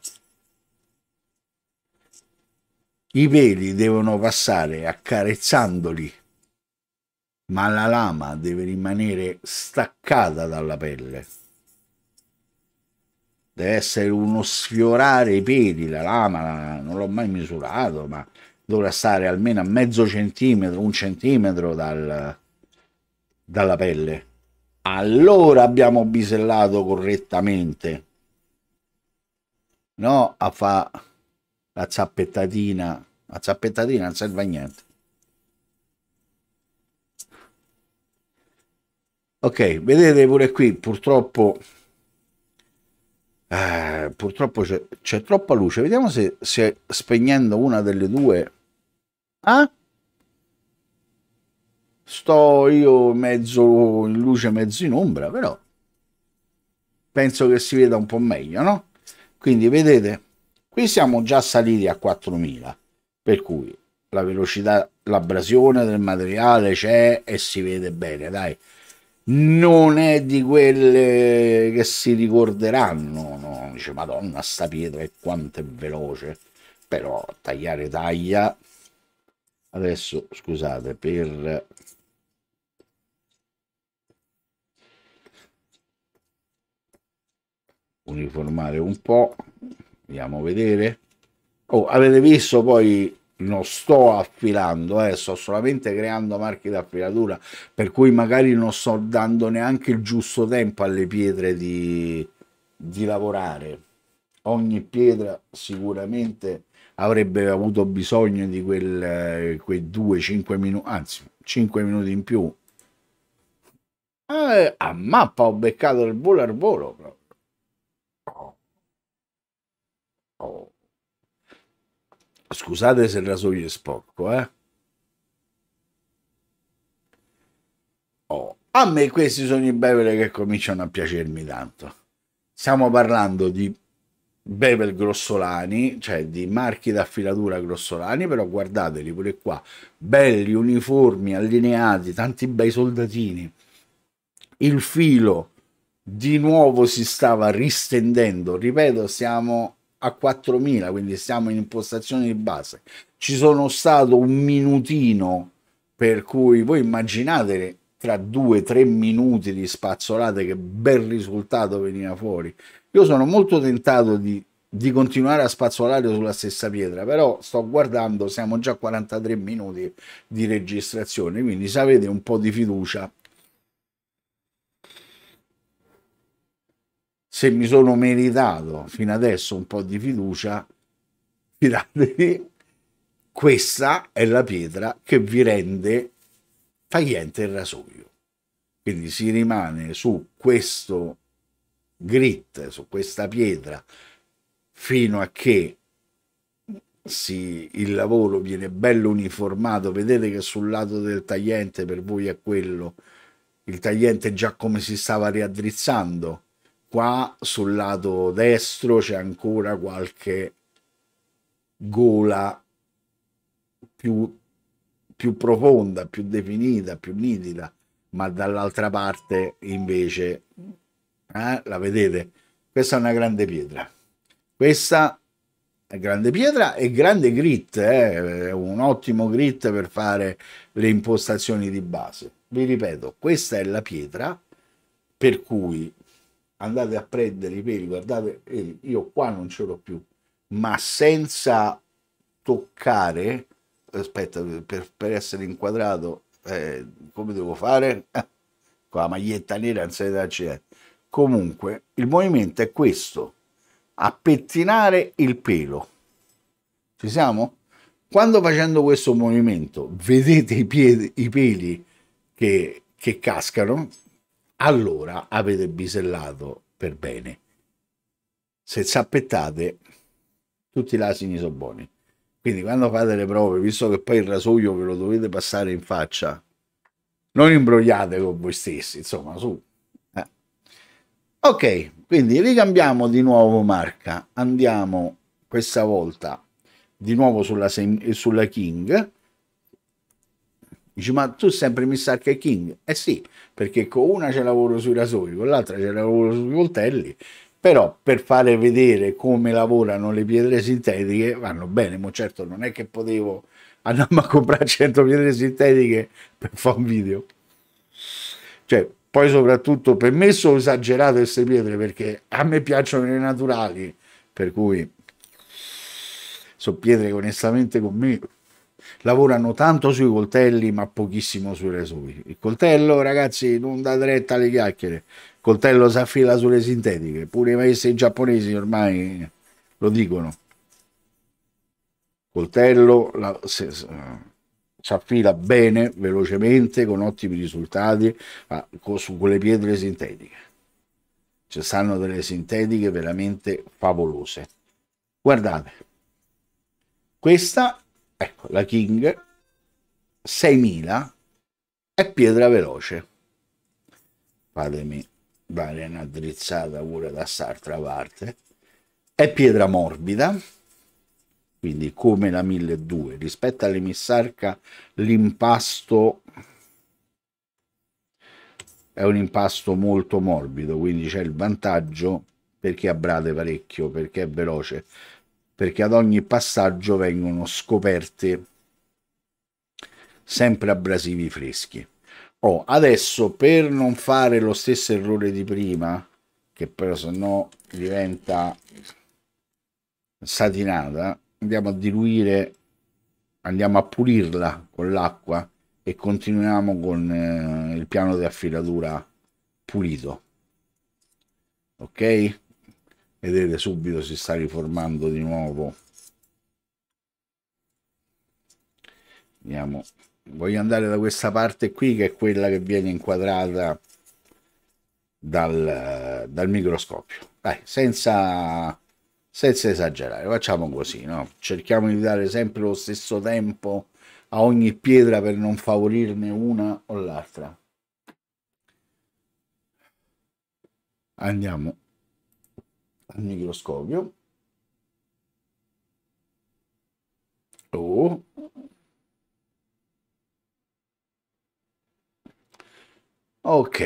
I peli devono passare accarezzandoli, ma la lama deve rimanere staccata dalla pelle. Deve essere uno sfiorare i peli, la lama non l'ho mai misurato, ma dovrà stare almeno a mezzo centimetro, un centimetro dal, dalla pelle allora abbiamo bisellato correttamente no a fa la zappettatina la zappettatina non serve a niente ok vedete pure qui purtroppo eh, purtroppo c'è, troppa luce vediamo se, se spegnendo una delle due ah sto io mezzo in luce, mezzo in ombra, però penso che si veda un po' meglio, no? Quindi vedete, qui siamo già saliti a 4000, per cui la velocità, l'abrasione del materiale c'è e si vede bene, dai. Non è di quelle che si ricorderanno, no? dice Madonna, sta pietra e quanto è veloce, però tagliare taglia. Adesso scusate per uniformare un po', andiamo a vedere. Oh, avete visto poi non sto affilando, eh, sto solamente creando marchi d'affilatura, per cui magari non sto dando neanche il giusto tempo alle pietre di, di lavorare. Ogni pietra sicuramente avrebbe avuto bisogno di quel, eh, quei due, cinque minuti, anzi cinque minuti in più. Eh, a mappa ho beccato il volo al volo proprio. Oh. Scusate se il rasoio è sporco, eh. Oh. A me questi sono i bevel che cominciano a piacermi tanto. Stiamo parlando di bevel grossolani, cioè di marchi d'affilatura grossolani, però guardateli pure qua, belli, uniformi, allineati, tanti bei soldatini. Il filo di nuovo si stava ristendendo, ripeto, siamo a 4000 quindi siamo in impostazione di base ci sono stato un minutino per cui voi immaginate tra due o tre minuti di spazzolate che bel risultato veniva fuori io sono molto tentato di, di continuare a spazzolare sulla stessa pietra però sto guardando siamo già a 43 minuti di registrazione quindi se avete un po' di fiducia se mi sono meritato fino adesso un po' di fiducia, fidatevi, questa è la pietra che vi rende tagliente il rasoio. Quindi si rimane su questo grit, su questa pietra, fino a che si, il lavoro viene bello uniformato. Vedete che sul lato del tagliente per voi è quello, il tagliente già come si stava riaddrizzando Qua sul lato destro c'è ancora qualche gola più, più profonda, più definita, più nitida, ma dall'altra parte invece, eh, la vedete, questa è una grande pietra. Questa è grande pietra e grande grit, eh, è un ottimo grit per fare le impostazioni di base. Vi ripeto, questa è la pietra per cui andate a prendere i peli, guardate, io qua non ce l'ho più, ma senza toccare, aspetta, per, per essere inquadrato, eh, come devo fare? Con la maglietta nera non sei da c'è. Comunque, il movimento è questo, a pettinare il pelo. Ci siamo? Quando facendo questo movimento vedete i, piedi, i peli che, che cascano, allora avete bisellato per bene. Se zappettate, tutti i lasini sono buoni. Quindi quando fate le prove, visto che poi il rasoio ve lo dovete passare in faccia, non imbrogliate con voi stessi, insomma, su. Eh. Ok, quindi ricambiamo di nuovo marca, andiamo questa volta di nuovo sulla, sulla King, Dici, ma tu sempre mi sa che King? Eh sì, perché con una ce lavoro sui rasoi, con l'altra ce lavoro sui coltelli, però per fare vedere come lavorano le pietre sintetiche vanno bene, ma certo non è che potevo andare a comprare 100 pietre sintetiche per fare un video. Cioè, poi soprattutto per me sono esagerate queste pietre perché a me piacciono le naturali, per cui sono pietre che onestamente con me lavorano tanto sui coltelli ma pochissimo sui resui. Il coltello, ragazzi, non dà retta alle chiacchiere. Il coltello si affila sulle sintetiche, pure i maestri giapponesi ormai lo dicono. Coltello la, se, se, si affila bene, velocemente, con ottimi risultati, ma con, su quelle pietre sintetiche. Ci stanno delle sintetiche veramente favolose. Guardate, questa Ecco, la King 6000 è pietra veloce. Fatemi dare una drizzata pure da quest'altra parte. È pietra morbida, quindi come la 1200. Rispetto alle missarca l'impasto è un impasto molto morbido, quindi c'è il vantaggio per chi abbrate parecchio, perché è veloce, perché ad ogni passaggio vengono scoperte sempre abrasivi freschi. Oh, adesso per non fare lo stesso errore di prima, che però se no diventa satinata, andiamo a diluire, andiamo a pulirla con l'acqua e continuiamo con eh, il piano di affilatura pulito. Ok? Vedete subito si sta riformando di nuovo. Andiamo. Voglio andare da questa parte qui che è quella che viene inquadrata dal, dal microscopio. Dai, senza, senza esagerare, facciamo così, no? Cerchiamo di dare sempre lo stesso tempo a ogni pietra per non favorirne una o l'altra. Andiamo al microscopio oh. ok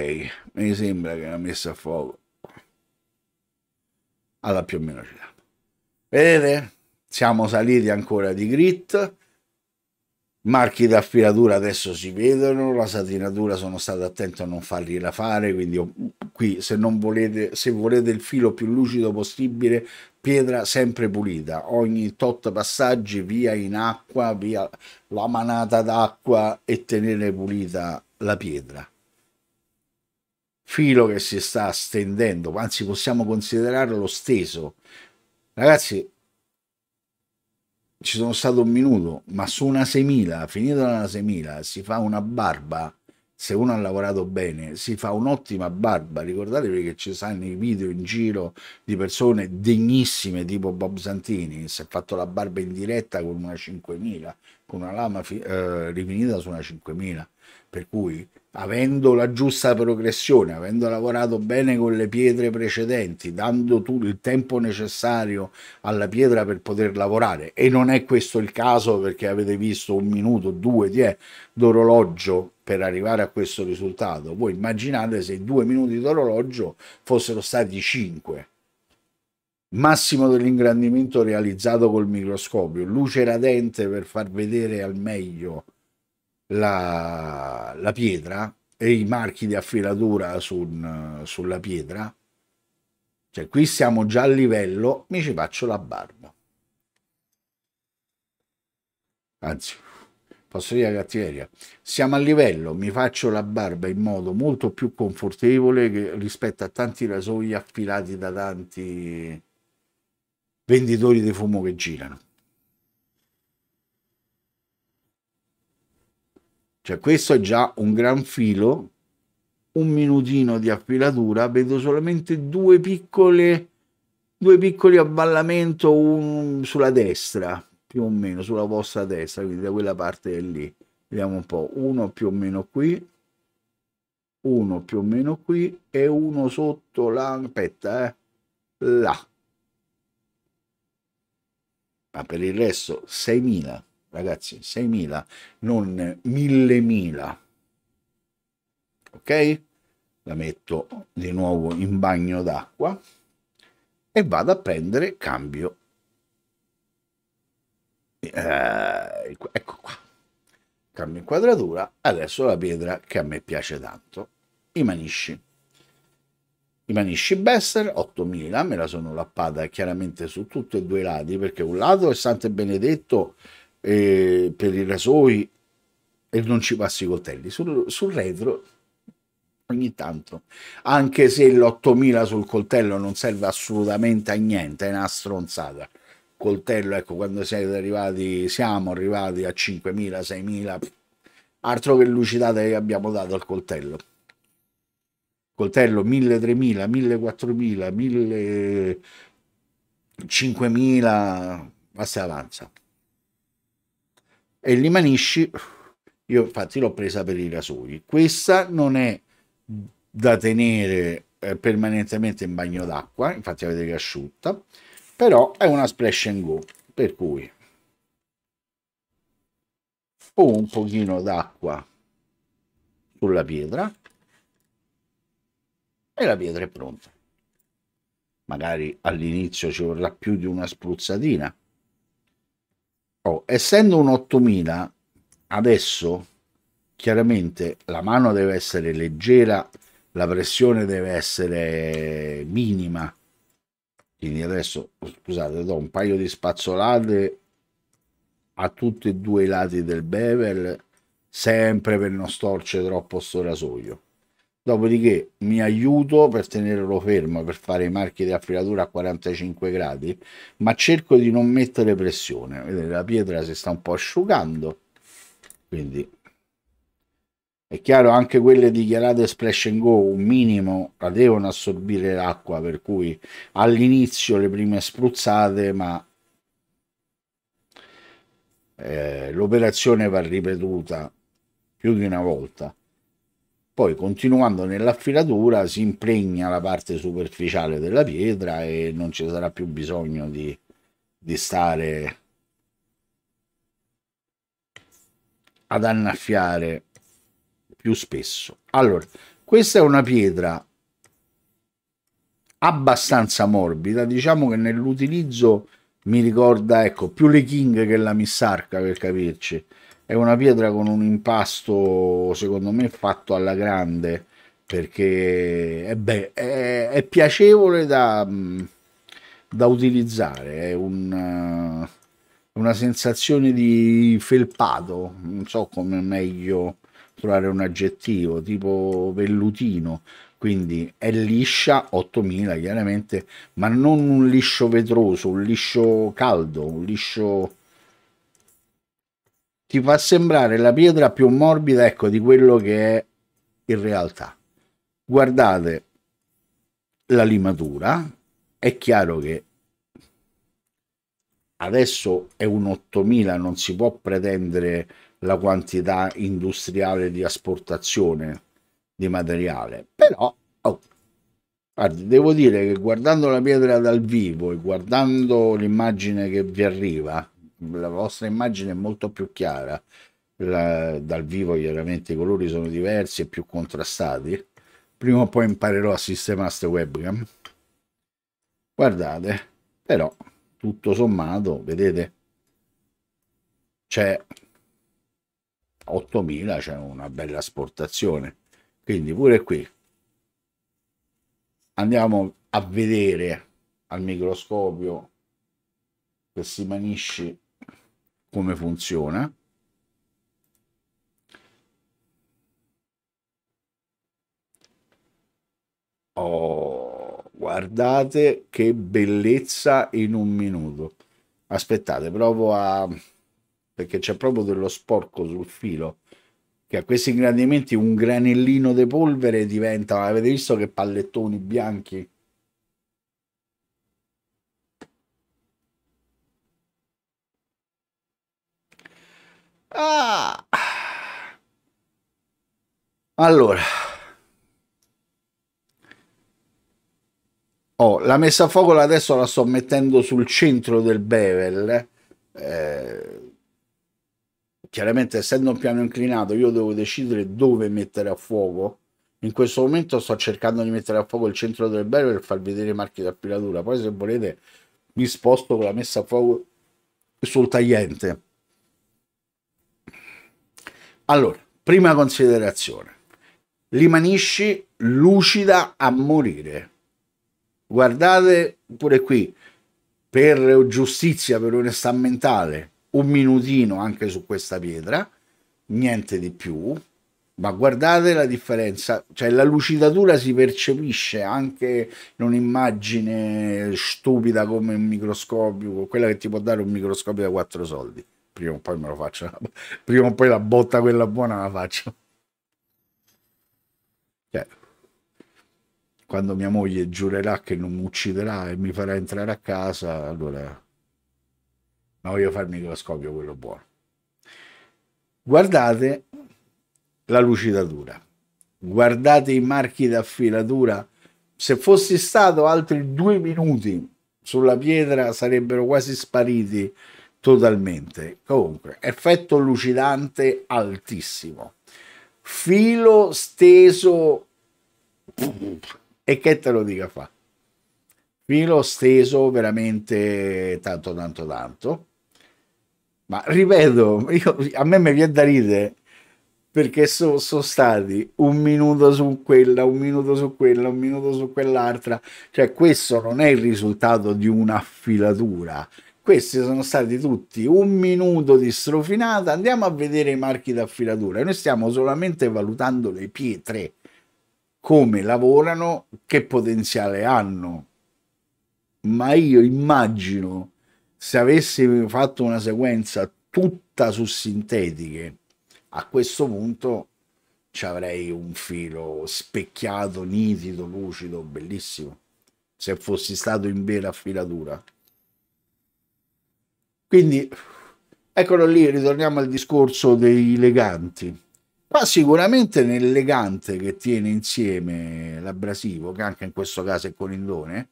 mi sembra che la messa a fuoco alla più o meno ci siamo vedete siamo saliti ancora di grit marchi d'affilatura adesso si vedono, la satinatura sono stato attento a non fargliela fare, quindi io, qui se, non volete, se volete il filo più lucido possibile, pietra sempre pulita, ogni tot passaggi via in acqua, via la manata d'acqua e tenere pulita la pietra. Filo che si sta stendendo, anzi possiamo considerarlo steso. Ragazzi, ci sono stato un minuto, ma su una 6.000, finita la 6.000, si fa una barba, se uno ha lavorato bene, si fa un'ottima barba, ricordatevi che ci saranno i video in giro di persone degnissime, tipo Bob Santini, che si è fatto la barba in diretta con una 5.000, con una lama eh, rifinita su una 5.000, per cui avendo la giusta progressione, avendo lavorato bene con le pietre precedenti, dando tu il tempo necessario alla pietra per poter lavorare. E non è questo il caso perché avete visto un minuto, due d'orologio per arrivare a questo risultato. Voi immaginate se i due minuti d'orologio fossero stati cinque. Massimo dell'ingrandimento realizzato col microscopio, luce radente per far vedere al meglio la, la pietra e i marchi di affilatura sul, sulla pietra, cioè qui siamo già a livello, mi ci faccio la barba. Anzi, posso dire cattiveria, siamo a livello, mi faccio la barba in modo molto più confortevole rispetto a tanti rasoi affilati da tanti venditori di fumo che girano. Cioè questo è già un gran filo, un minutino di affilatura, vedo solamente due piccole due piccoli avvallamento un, sulla destra, più o meno sulla vostra destra, quindi da quella parte lì. Vediamo un po', uno più o meno qui, uno più o meno qui e uno sotto la aspetta, eh, là. Ma per il resto 6000. Ragazzi, 6.000, non 1.000.000. Ok? La metto di nuovo in bagno d'acqua e vado a prendere cambio. Eh, ecco qua. Cambio inquadratura. Adesso la pietra che a me piace tanto. I manisci. I manisci Besser 8000, me la sono lappata chiaramente su tutti e due i lati perché un lato è Sante Benedetto eh, per i rasoi e non ci passo i coltelli. Sul, sul retro ogni tanto, anche se l'8000 sul coltello non serve assolutamente a niente, è una stronzata. Coltello, ecco, quando siete arrivati, siamo arrivati a 5000, 6000, altro che lucidate che abbiamo dato al coltello. Coltello 1000, 3000, 1000, 4000, 1000, 5000, basta avanza e li manisci io infatti l'ho presa per i rasoi questa non è da tenere eh, permanentemente in bagno d'acqua infatti la vedete asciutta però è una splash and go per cui o un pochino d'acqua sulla pietra e la pietra è pronta magari all'inizio ci vorrà più di una spruzzatina Oh, essendo un 8000, adesso chiaramente la mano deve essere leggera, la pressione deve essere minima. Quindi adesso, scusate, do un paio di spazzolate a tutti e due i lati del bevel, sempre per non storcere troppo sto rasoio dopodiché mi aiuto per tenerlo fermo per fare i marchi di affilatura a 45 gradi ma cerco di non mettere pressione Vedete, la pietra si sta un po' asciugando quindi è chiaro anche quelle dichiarate splash and go un minimo la devono assorbire l'acqua per cui all'inizio le prime spruzzate ma eh, l'operazione va ripetuta più di una volta poi continuando nell'affilatura si impregna la parte superficiale della pietra e non ci sarà più bisogno di, di stare ad annaffiare più spesso. Allora, questa è una pietra abbastanza morbida, diciamo che nell'utilizzo mi ricorda, ecco, più le King che la Miss Arca, per capirci è una pietra con un impasto secondo me fatto alla grande perché è, be- è, è piacevole da, da, utilizzare, è un, eh, una sensazione di felpato, non so come meglio trovare un aggettivo, tipo vellutino, quindi è liscia 8000 chiaramente, ma non un liscio vetroso, un liscio caldo, un liscio ti fa sembrare la pietra più morbida ecco di quello che è in realtà guardate la limatura è chiaro che adesso è un 8000 non si può pretendere la quantità industriale di asportazione di materiale però oh, guardi, devo dire che guardando la pietra dal vivo e guardando l'immagine che vi arriva la vostra immagine è molto più chiara, la, dal vivo chiaramente i colori sono diversi e più contrastati. Prima o poi imparerò a sistemare queste webcam. Guardate, però tutto sommato, vedete, c'è 8000, c'è una bella sportazione. Quindi pure qui andiamo a vedere al microscopio questi manisci come funziona. Oh, guardate che bellezza in un minuto. Aspettate, provo a... perché c'è proprio dello sporco sul filo. Che a questi ingrandimenti un granellino di polvere diventa... Avete visto che pallettoni bianchi? Ah. Allora. Oh, la messa a fuoco adesso la sto mettendo sul centro del bevel. Eh, chiaramente essendo un piano inclinato io devo decidere dove mettere a fuoco. In questo momento sto cercando di mettere a fuoco il centro del bevel per far vedere i marchi di Poi se volete mi sposto con la messa a fuoco sul tagliente. Allora, prima considerazione. Rimanisci lucida a morire. Guardate pure qui, per giustizia, per onestà mentale, un minutino anche su questa pietra, niente di più, ma guardate la differenza, cioè la lucidatura si percepisce anche in un'immagine stupida come un microscopio, quella che ti può dare un microscopio da quattro soldi prima o poi me lo faccio, prima o poi la botta quella buona la faccio. Cioè, quando mia moglie giurerà che non mi ucciderà e mi farà entrare a casa, allora... Ma voglio farmi lo scopio quello buono. Guardate la lucidatura, guardate i marchi d'affilatura. Se fossi stato altri due minuti sulla pietra sarebbero quasi spariti totalmente. Comunque, effetto lucidante altissimo. Filo steso e che te lo dica fa? Filo steso veramente tanto tanto tanto. Ma ripeto, io, a me mi viene da ridere perché sono so stati un minuto su quella, un minuto su quella, un minuto su quell'altra. Cioè questo non è il risultato di una filatura, questi sono stati tutti un minuto di strofinata. Andiamo a vedere i marchi d'affilatura. Noi stiamo solamente valutando le pietre, come lavorano, che potenziale hanno. Ma io immagino se avessi fatto una sequenza tutta su sintetiche, a questo punto ci avrei un filo specchiato, nitido, lucido, bellissimo. Se fossi stato in vera affilatura. Quindi eccolo lì, ritorniamo al discorso dei leganti. Ma sicuramente nel legante che tiene insieme l'abrasivo, che anche in questo caso è con colindone,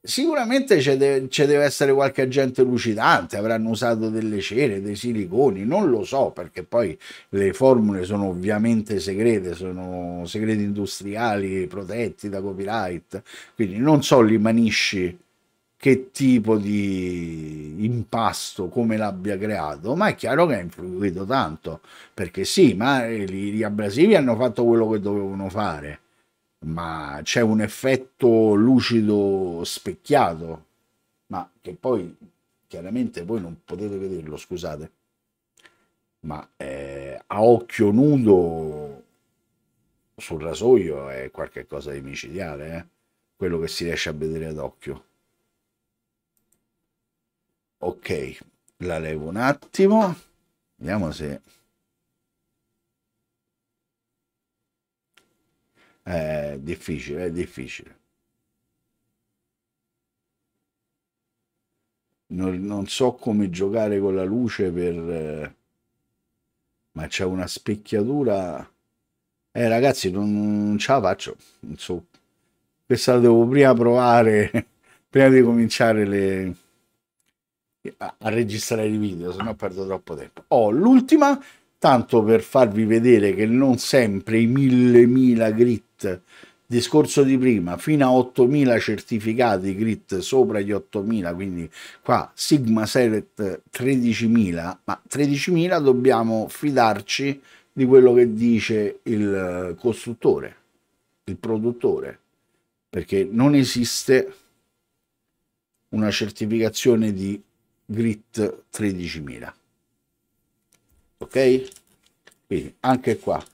sicuramente ci deve, deve, essere qualche agente lucidante, avranno usato delle cere, dei siliconi, non lo so perché poi le formule sono ovviamente segrete, sono segreti industriali protetti da copyright, quindi non so li manisci che tipo di impasto, come l'abbia creato, ma è chiaro che ha influito tanto, perché sì, ma eh, gli abrasivi hanno fatto quello che dovevano fare, ma c'è un effetto lucido specchiato, ma che poi chiaramente voi non potete vederlo, scusate, ma eh, a occhio nudo sul rasoio è qualcosa di micidiale, eh? quello che si riesce a vedere ad occhio ok la levo un attimo vediamo se eh, è difficile è difficile non, non so come giocare con la luce per eh, ma c'è una specchiatura eh ragazzi non, non ce la faccio non so questa la devo prima provare prima di cominciare le a, registrare i video, se no perdo troppo tempo. Ho oh, l'ultima, tanto per farvi vedere che non sempre i mille mila grit discorso di prima, fino a 8000 certificati grit sopra gli 8000, quindi qua Sigma Select 13000, ma 13000 dobbiamo fidarci di quello che dice il costruttore, il produttore, perché non esiste una certificazione di grit 13.000 ok quindi anche qua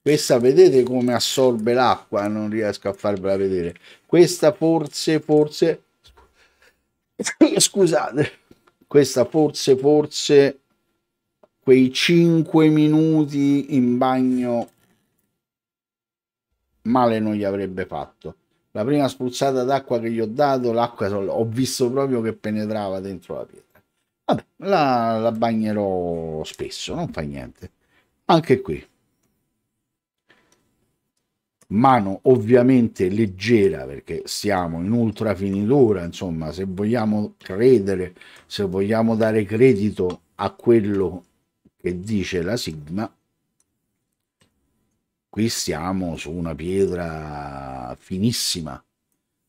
questa vedete come assorbe l'acqua non riesco a farvela vedere questa forse forse scusate questa forse forse quei 5 minuti in bagno male non gli avrebbe fatto la prima spruzzata d'acqua che gli ho dato, l'acqua ho visto proprio che penetrava dentro la pietra. Vabbè, la, la bagnerò spesso, non fa niente. Anche qui. Mano ovviamente leggera perché siamo in ultra finitura, insomma, se vogliamo credere, se vogliamo dare credito a quello che dice la Sigma, Qui siamo su una pietra finissima,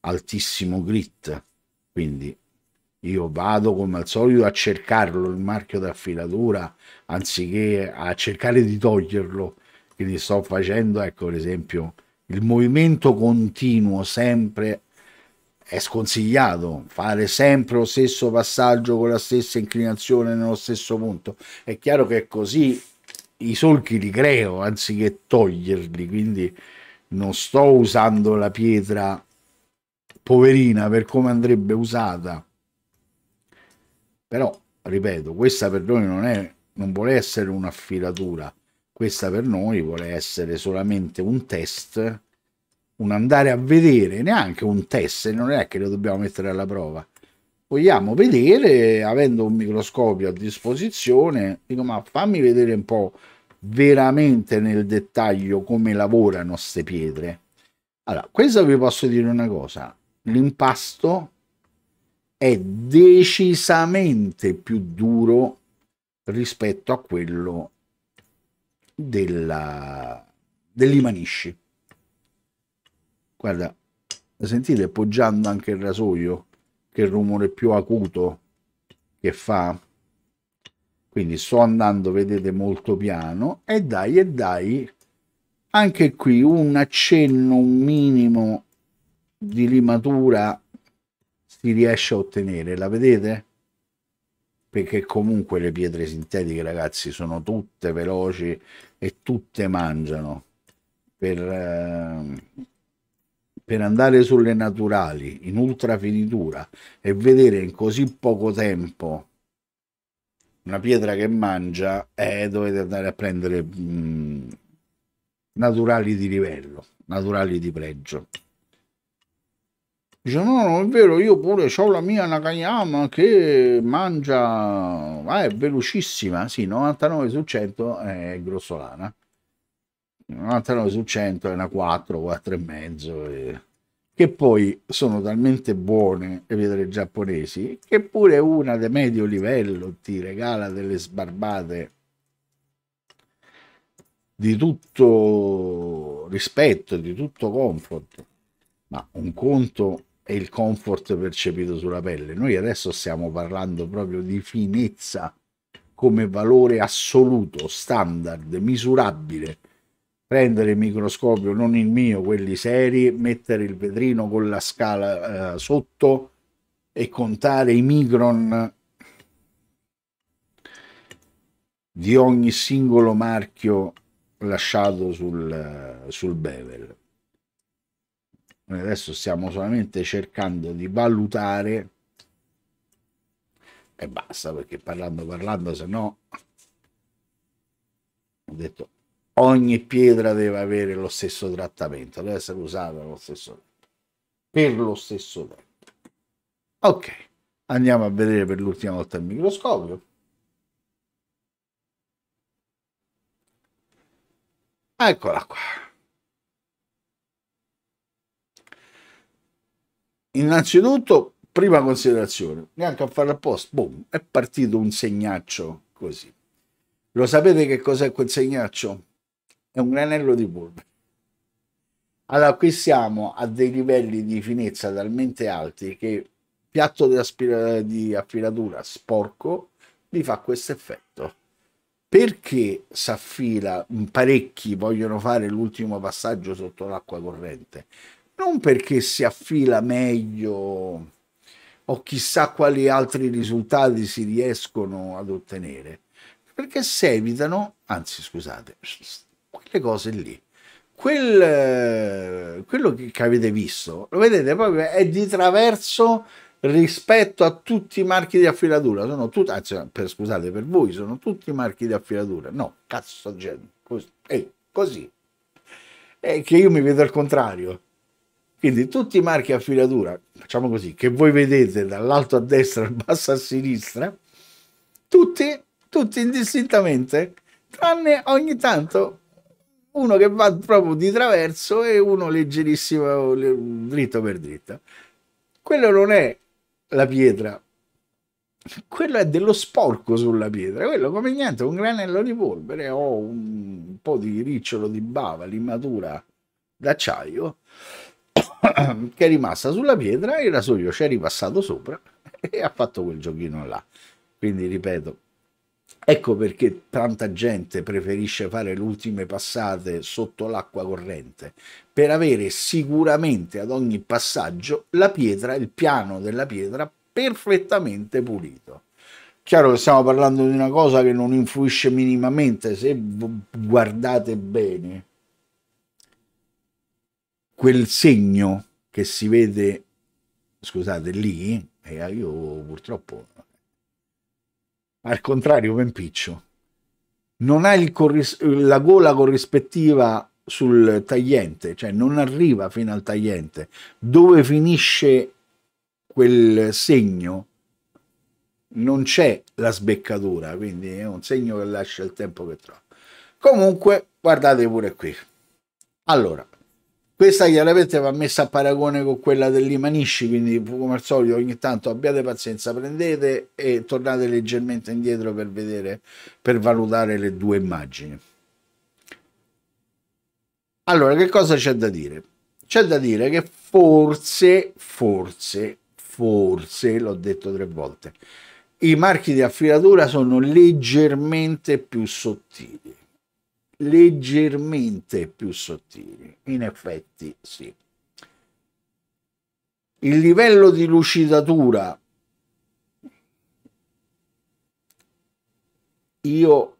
altissimo grit, quindi io vado come al solito a cercarlo il marchio d'affilatura anziché a cercare di toglierlo quindi sto facendo ecco per esempio il movimento continuo sempre è sconsigliato fare sempre lo stesso passaggio con la stessa inclinazione nello stesso punto è chiaro che è così i solchi li creo anziché toglierli, quindi non sto usando la pietra poverina per come andrebbe usata. Però, ripeto, questa per noi non, è, non vuole essere un'affilatura, questa per noi vuole essere solamente un test, un andare a vedere, neanche un test, non è che lo dobbiamo mettere alla prova vogliamo vedere, avendo un microscopio a disposizione, dico ma fammi vedere un po' veramente nel dettaglio come lavorano queste pietre. Allora, questo vi posso dire una cosa, l'impasto è decisamente più duro rispetto a quello della, dell'imanisci. Guarda, sentite poggiando anche il rasoio? che il rumore più acuto che fa quindi sto andando vedete molto piano e dai e dai anche qui un accenno un minimo di limatura si riesce a ottenere la vedete perché comunque le pietre sintetiche ragazzi sono tutte veloci e tutte mangiano per eh, per andare sulle naturali in ultra finitura e vedere in così poco tempo una pietra che mangia, eh, dovete andare a prendere mh, mm, naturali di livello, naturali di pregio. Dice, no, non è vero, io pure ho la mia Nakayama che mangia, ah, è velocissima, sì, 99 su 100 è grossolana. 99 su 100 è una 4, 4,5 e... che poi sono talmente buone le pietre giapponesi che pure una di medio livello ti regala delle sbarbate di tutto rispetto, di tutto comfort, ma un conto è il comfort percepito sulla pelle. Noi adesso stiamo parlando proprio di finezza come valore assoluto, standard, misurabile prendere il microscopio, non il mio, quelli seri, mettere il vetrino con la scala eh, sotto e contare i micron di ogni singolo marchio lasciato sul, sul bevel. Noi adesso stiamo solamente cercando di valutare e basta perché parlando parlando se no ho detto ogni pietra deve avere lo stesso trattamento, deve essere usata lo stesso tempo, per lo stesso tempo. Ok, andiamo a vedere per l'ultima volta il microscopio. Eccola qua. Innanzitutto, prima considerazione, neanche a fare apposta, boom, è partito un segnaccio così. Lo sapete che cos'è quel segnaccio? è un granello di polvere. Allora qui siamo a dei livelli di finezza talmente alti che piatto di, aspira- di affilatura sporco vi fa questo effetto. Perché s'affila parecchi vogliono fare l'ultimo passaggio sotto l'acqua corrente? Non perché si affila meglio o chissà quali altri risultati si riescono ad ottenere, perché si evitano, anzi scusate, quelle cose lì. Quel, eh, quello che avete visto, lo vedete proprio, è di traverso rispetto a tutti i marchi di affilatura. Sono tutti, anzi, ah, cioè, per, scusate per voi, sono tutti i marchi di affilatura. No, cazzo, gente, così. Ehi, così. È che io mi vedo al contrario. Quindi tutti i marchi a filatura, facciamo così, che voi vedete dall'alto a destra al basso a sinistra, tutti, tutti indistintamente, tranne ogni tanto uno che va proprio di traverso e uno leggerissimo dritto per dritto. Quello non è la pietra, quello è dello sporco sulla pietra, quello come niente, un granello di polvere o un po' di ricciolo di bava limatura d'acciaio che è rimasta sulla pietra, il rasoio ci è ripassato sopra e ha fatto quel giochino là. Quindi ripeto, Ecco perché tanta gente preferisce fare le ultime passate sotto l'acqua corrente, per avere sicuramente ad ogni passaggio la pietra, il piano della pietra perfettamente pulito. Chiaro che stiamo parlando di una cosa che non influisce minimamente se guardate bene. Quel segno che si vede, scusate, lì, e eh, io purtroppo al contrario Pempiccio non ha la gola corrispettiva sul tagliente, cioè non arriva fino al tagliente, dove finisce quel segno non c'è la sbeccatura, quindi è un segno che lascia il tempo che trova. Comunque, guardate pure qui. Allora, questa chiaramente va messa a paragone con quella dell'Imanisci, quindi come al solito ogni tanto abbiate pazienza, prendete e tornate leggermente indietro per vedere, per valutare le due immagini. Allora, che cosa c'è da dire? C'è da dire che forse, forse, forse, l'ho detto tre volte, i marchi di affilatura sono leggermente più sottili leggermente più sottili. In effetti sì. Il livello di lucidatura io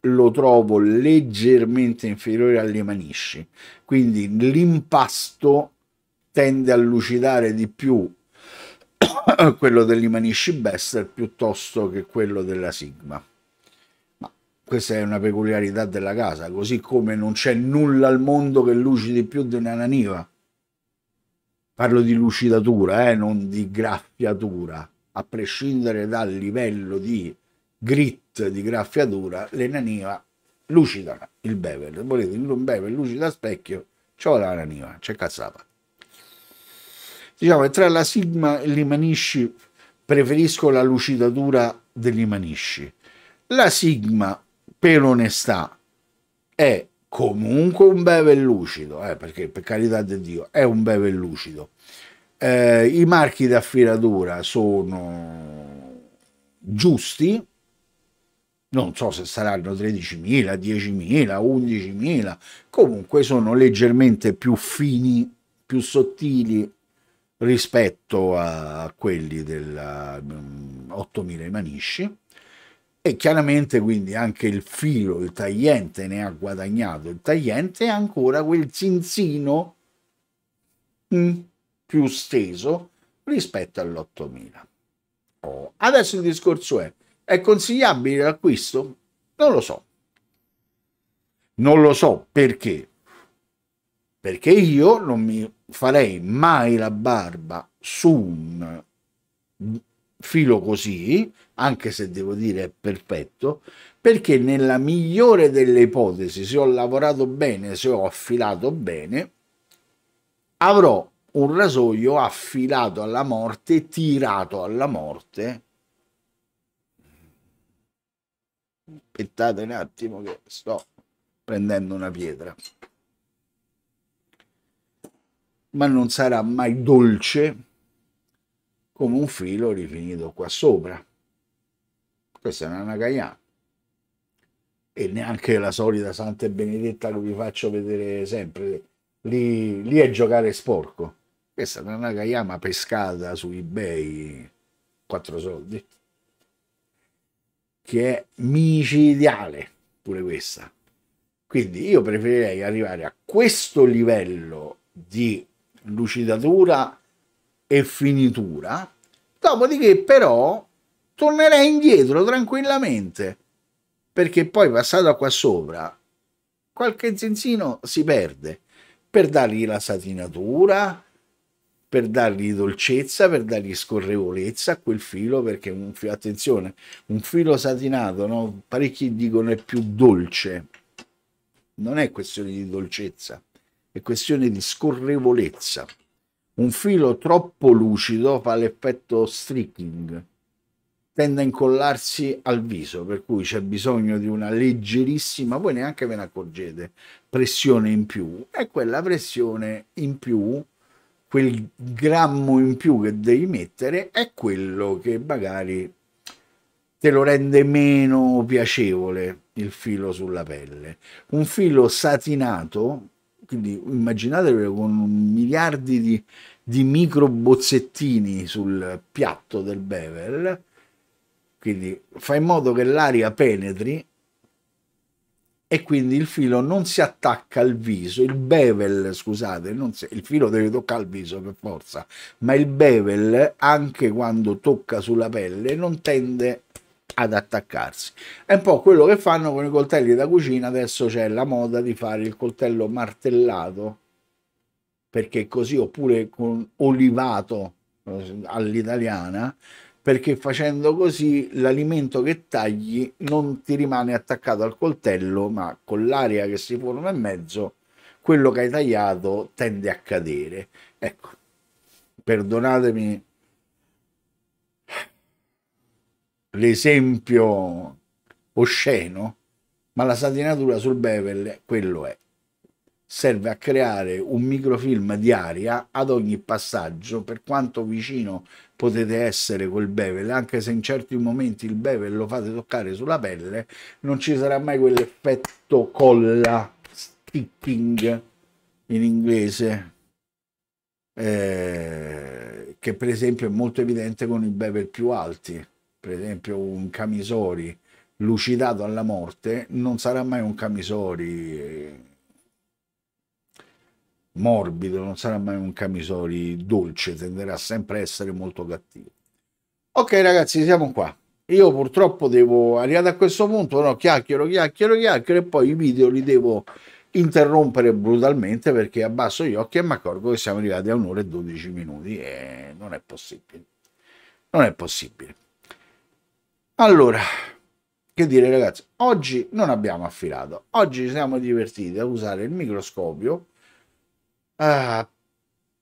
lo trovo leggermente inferiore alle manisci, quindi l'impasto tende a lucidare di più quello dell'Imanishi Bester piuttosto che quello della Sigma. Questa è una peculiarità della casa, così come non c'è nulla al mondo che lucidi più di una naniva. Parlo di lucidatura, eh, non di graffiatura. A prescindere dal livello di grit di graffiatura, le naniva lucidano il bevel. Volete un bevel lucida a specchio, ciò la naniva, c'è cazzata. Diciamo che tra la Sigma e l'Imanisci preferisco la lucidatura dell'Imanisci. La Sigma per onestà è comunque un beve lucido, eh, perché per carità di Dio è un beve lucido. Eh, I marchi di affilatura sono giusti, non so se saranno 13.000, 10.000, 11.000, comunque sono leggermente più fini, più sottili rispetto a quelli del 8.000 mm, Manisci e chiaramente quindi anche il filo, il tagliente ne ha guadagnato, il tagliente è ancora quel zinzino mm, più steso rispetto all'8000. Oh. Adesso il discorso è, è consigliabile l'acquisto? Non lo so. Non lo so perché. Perché io non mi farei mai la barba su un filo così anche se devo dire è perfetto, perché nella migliore delle ipotesi, se ho lavorato bene, se ho affilato bene, avrò un rasoio affilato alla morte, tirato alla morte. Aspettate un attimo che sto prendendo una pietra. Ma non sarà mai dolce come un filo rifinito qua sopra. Questa è una Nakayama. E neanche la solita Santa e Benedetta che vi faccio vedere sempre. Lì, lì è giocare sporco. Questa è una Nakayama pescata su eBay, 4 soldi, che è micidiale pure questa. Quindi io preferirei arrivare a questo livello di lucidatura e finitura, dopodiché però tornerei indietro tranquillamente, perché poi passato qua sopra, qualche zenzino si perde, per dargli la satinatura, per dargli dolcezza, per dargli scorrevolezza a quel filo, perché un filo, attenzione, un filo satinato, no? parecchi dicono è più dolce, non è questione di dolcezza, è questione di scorrevolezza. Un filo troppo lucido fa l'effetto streaking, tende a incollarsi al viso, per cui c'è bisogno di una leggerissima, voi neanche ve ne accorgete, pressione in più. E quella pressione in più, quel grammo in più che devi mettere, è quello che magari te lo rende meno piacevole il filo sulla pelle. Un filo satinato, quindi immaginatevelo con miliardi di, di micro bozzettini sul piatto del bevel, quindi fai in modo che l'aria penetri e quindi il filo non si attacca al viso, il bevel, scusate, non si, il filo deve toccare al viso per forza, ma il bevel anche quando tocca sulla pelle non tende ad attaccarsi. È un po' quello che fanno con i coltelli da cucina, adesso c'è la moda di fare il coltello martellato, perché così oppure con olivato eh, all'italiana, perché facendo così l'alimento che tagli non ti rimane attaccato al coltello, ma con l'aria che si forma in mezzo, quello che hai tagliato tende a cadere. Ecco, perdonatemi l'esempio osceno, ma la satinatura sul bevel quello è. Serve a creare un microfilm di aria ad ogni passaggio, per quanto vicino potete essere col bevel, anche se in certi momenti il bevel lo fate toccare sulla pelle, non ci sarà mai quell'effetto colla, sticking in inglese, eh, che per esempio è molto evidente con i bevel più alti, per esempio un camisori lucidato alla morte non sarà mai un camisori eh, morbido, non sarà mai un Camisoli dolce, tenderà sempre a essere molto cattivo. Ok ragazzi, siamo qua. Io purtroppo devo, arrivare a questo punto, no, chiacchiero, chiacchiero, chiacchiero e poi i video li devo interrompere brutalmente perché abbasso gli occhi e mi accorgo che siamo arrivati a un'ora e 12 minuti e non è possibile. Non è possibile. Allora, che dire ragazzi, oggi non abbiamo affilato, oggi siamo divertiti a usare il microscopio uh,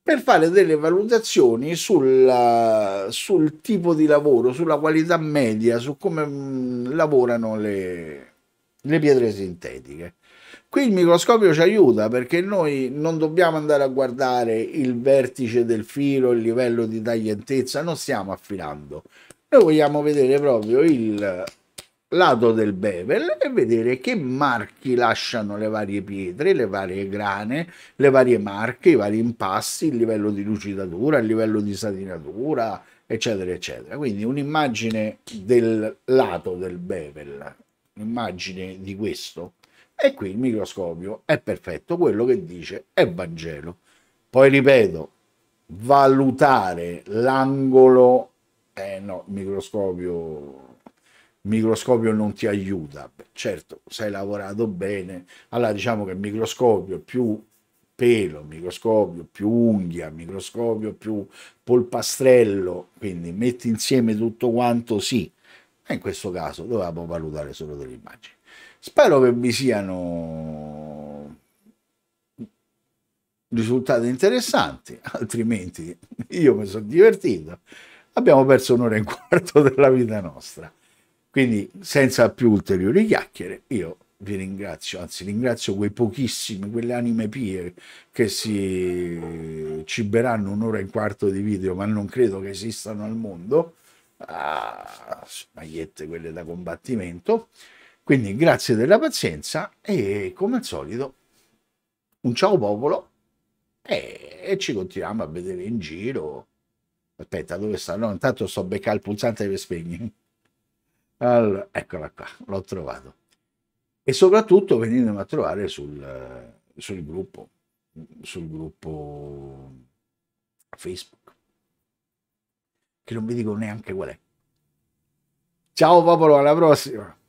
per fare delle valutazioni sul, sul tipo di lavoro, sulla qualità media, su come mh, mm, lavorano le, le pietre sintetiche. Qui il microscopio ci aiuta perché noi non dobbiamo andare a guardare il vertice del filo, il livello di taglientezza, non stiamo affilando. Noi vogliamo vedere proprio il lato del bevel e vedere che marchi lasciano le varie pietre, le varie grane, le varie marche, i vari impasti, il livello di lucidatura, il livello di satinatura, eccetera, eccetera. Quindi un'immagine del lato del bevel, un'immagine di questo. E qui il microscopio è perfetto, quello che dice è Vangelo. Poi ripeto, valutare l'angolo, eh no, il microscopio microscopio non ti aiuta. Certo, se hai lavorato bene, allora diciamo che il microscopio più pelo, microscopio più unghia, microscopio più polpastrello, quindi metti insieme tutto quanto, sì. E in questo caso dovevamo valutare solo delle immagini. Spero che vi siano risultati interessanti, altrimenti io mi sono divertito. Abbiamo perso un'ora e un quarto della vita nostra. Quindi senza più ulteriori chiacchiere, io vi ringrazio, anzi ringrazio quei pochissimi, quelle anime pie che si ciberanno un'ora e un quarto di video, ma non credo che esistano al mondo, ah, magliette quelle da combattimento. Quindi grazie della pazienza e come al solito un ciao popolo e, e ci continuiamo a vedere in giro. Aspetta, dove sta? No, intanto sto beccando il pulsante per spegnere. Allora, eccola qua, l'ho trovato. E soprattutto venitemi a trovare sul, sul gruppo, sul gruppo Facebook, che non vi dico neanche qual è. Ciao popolo, alla prossima!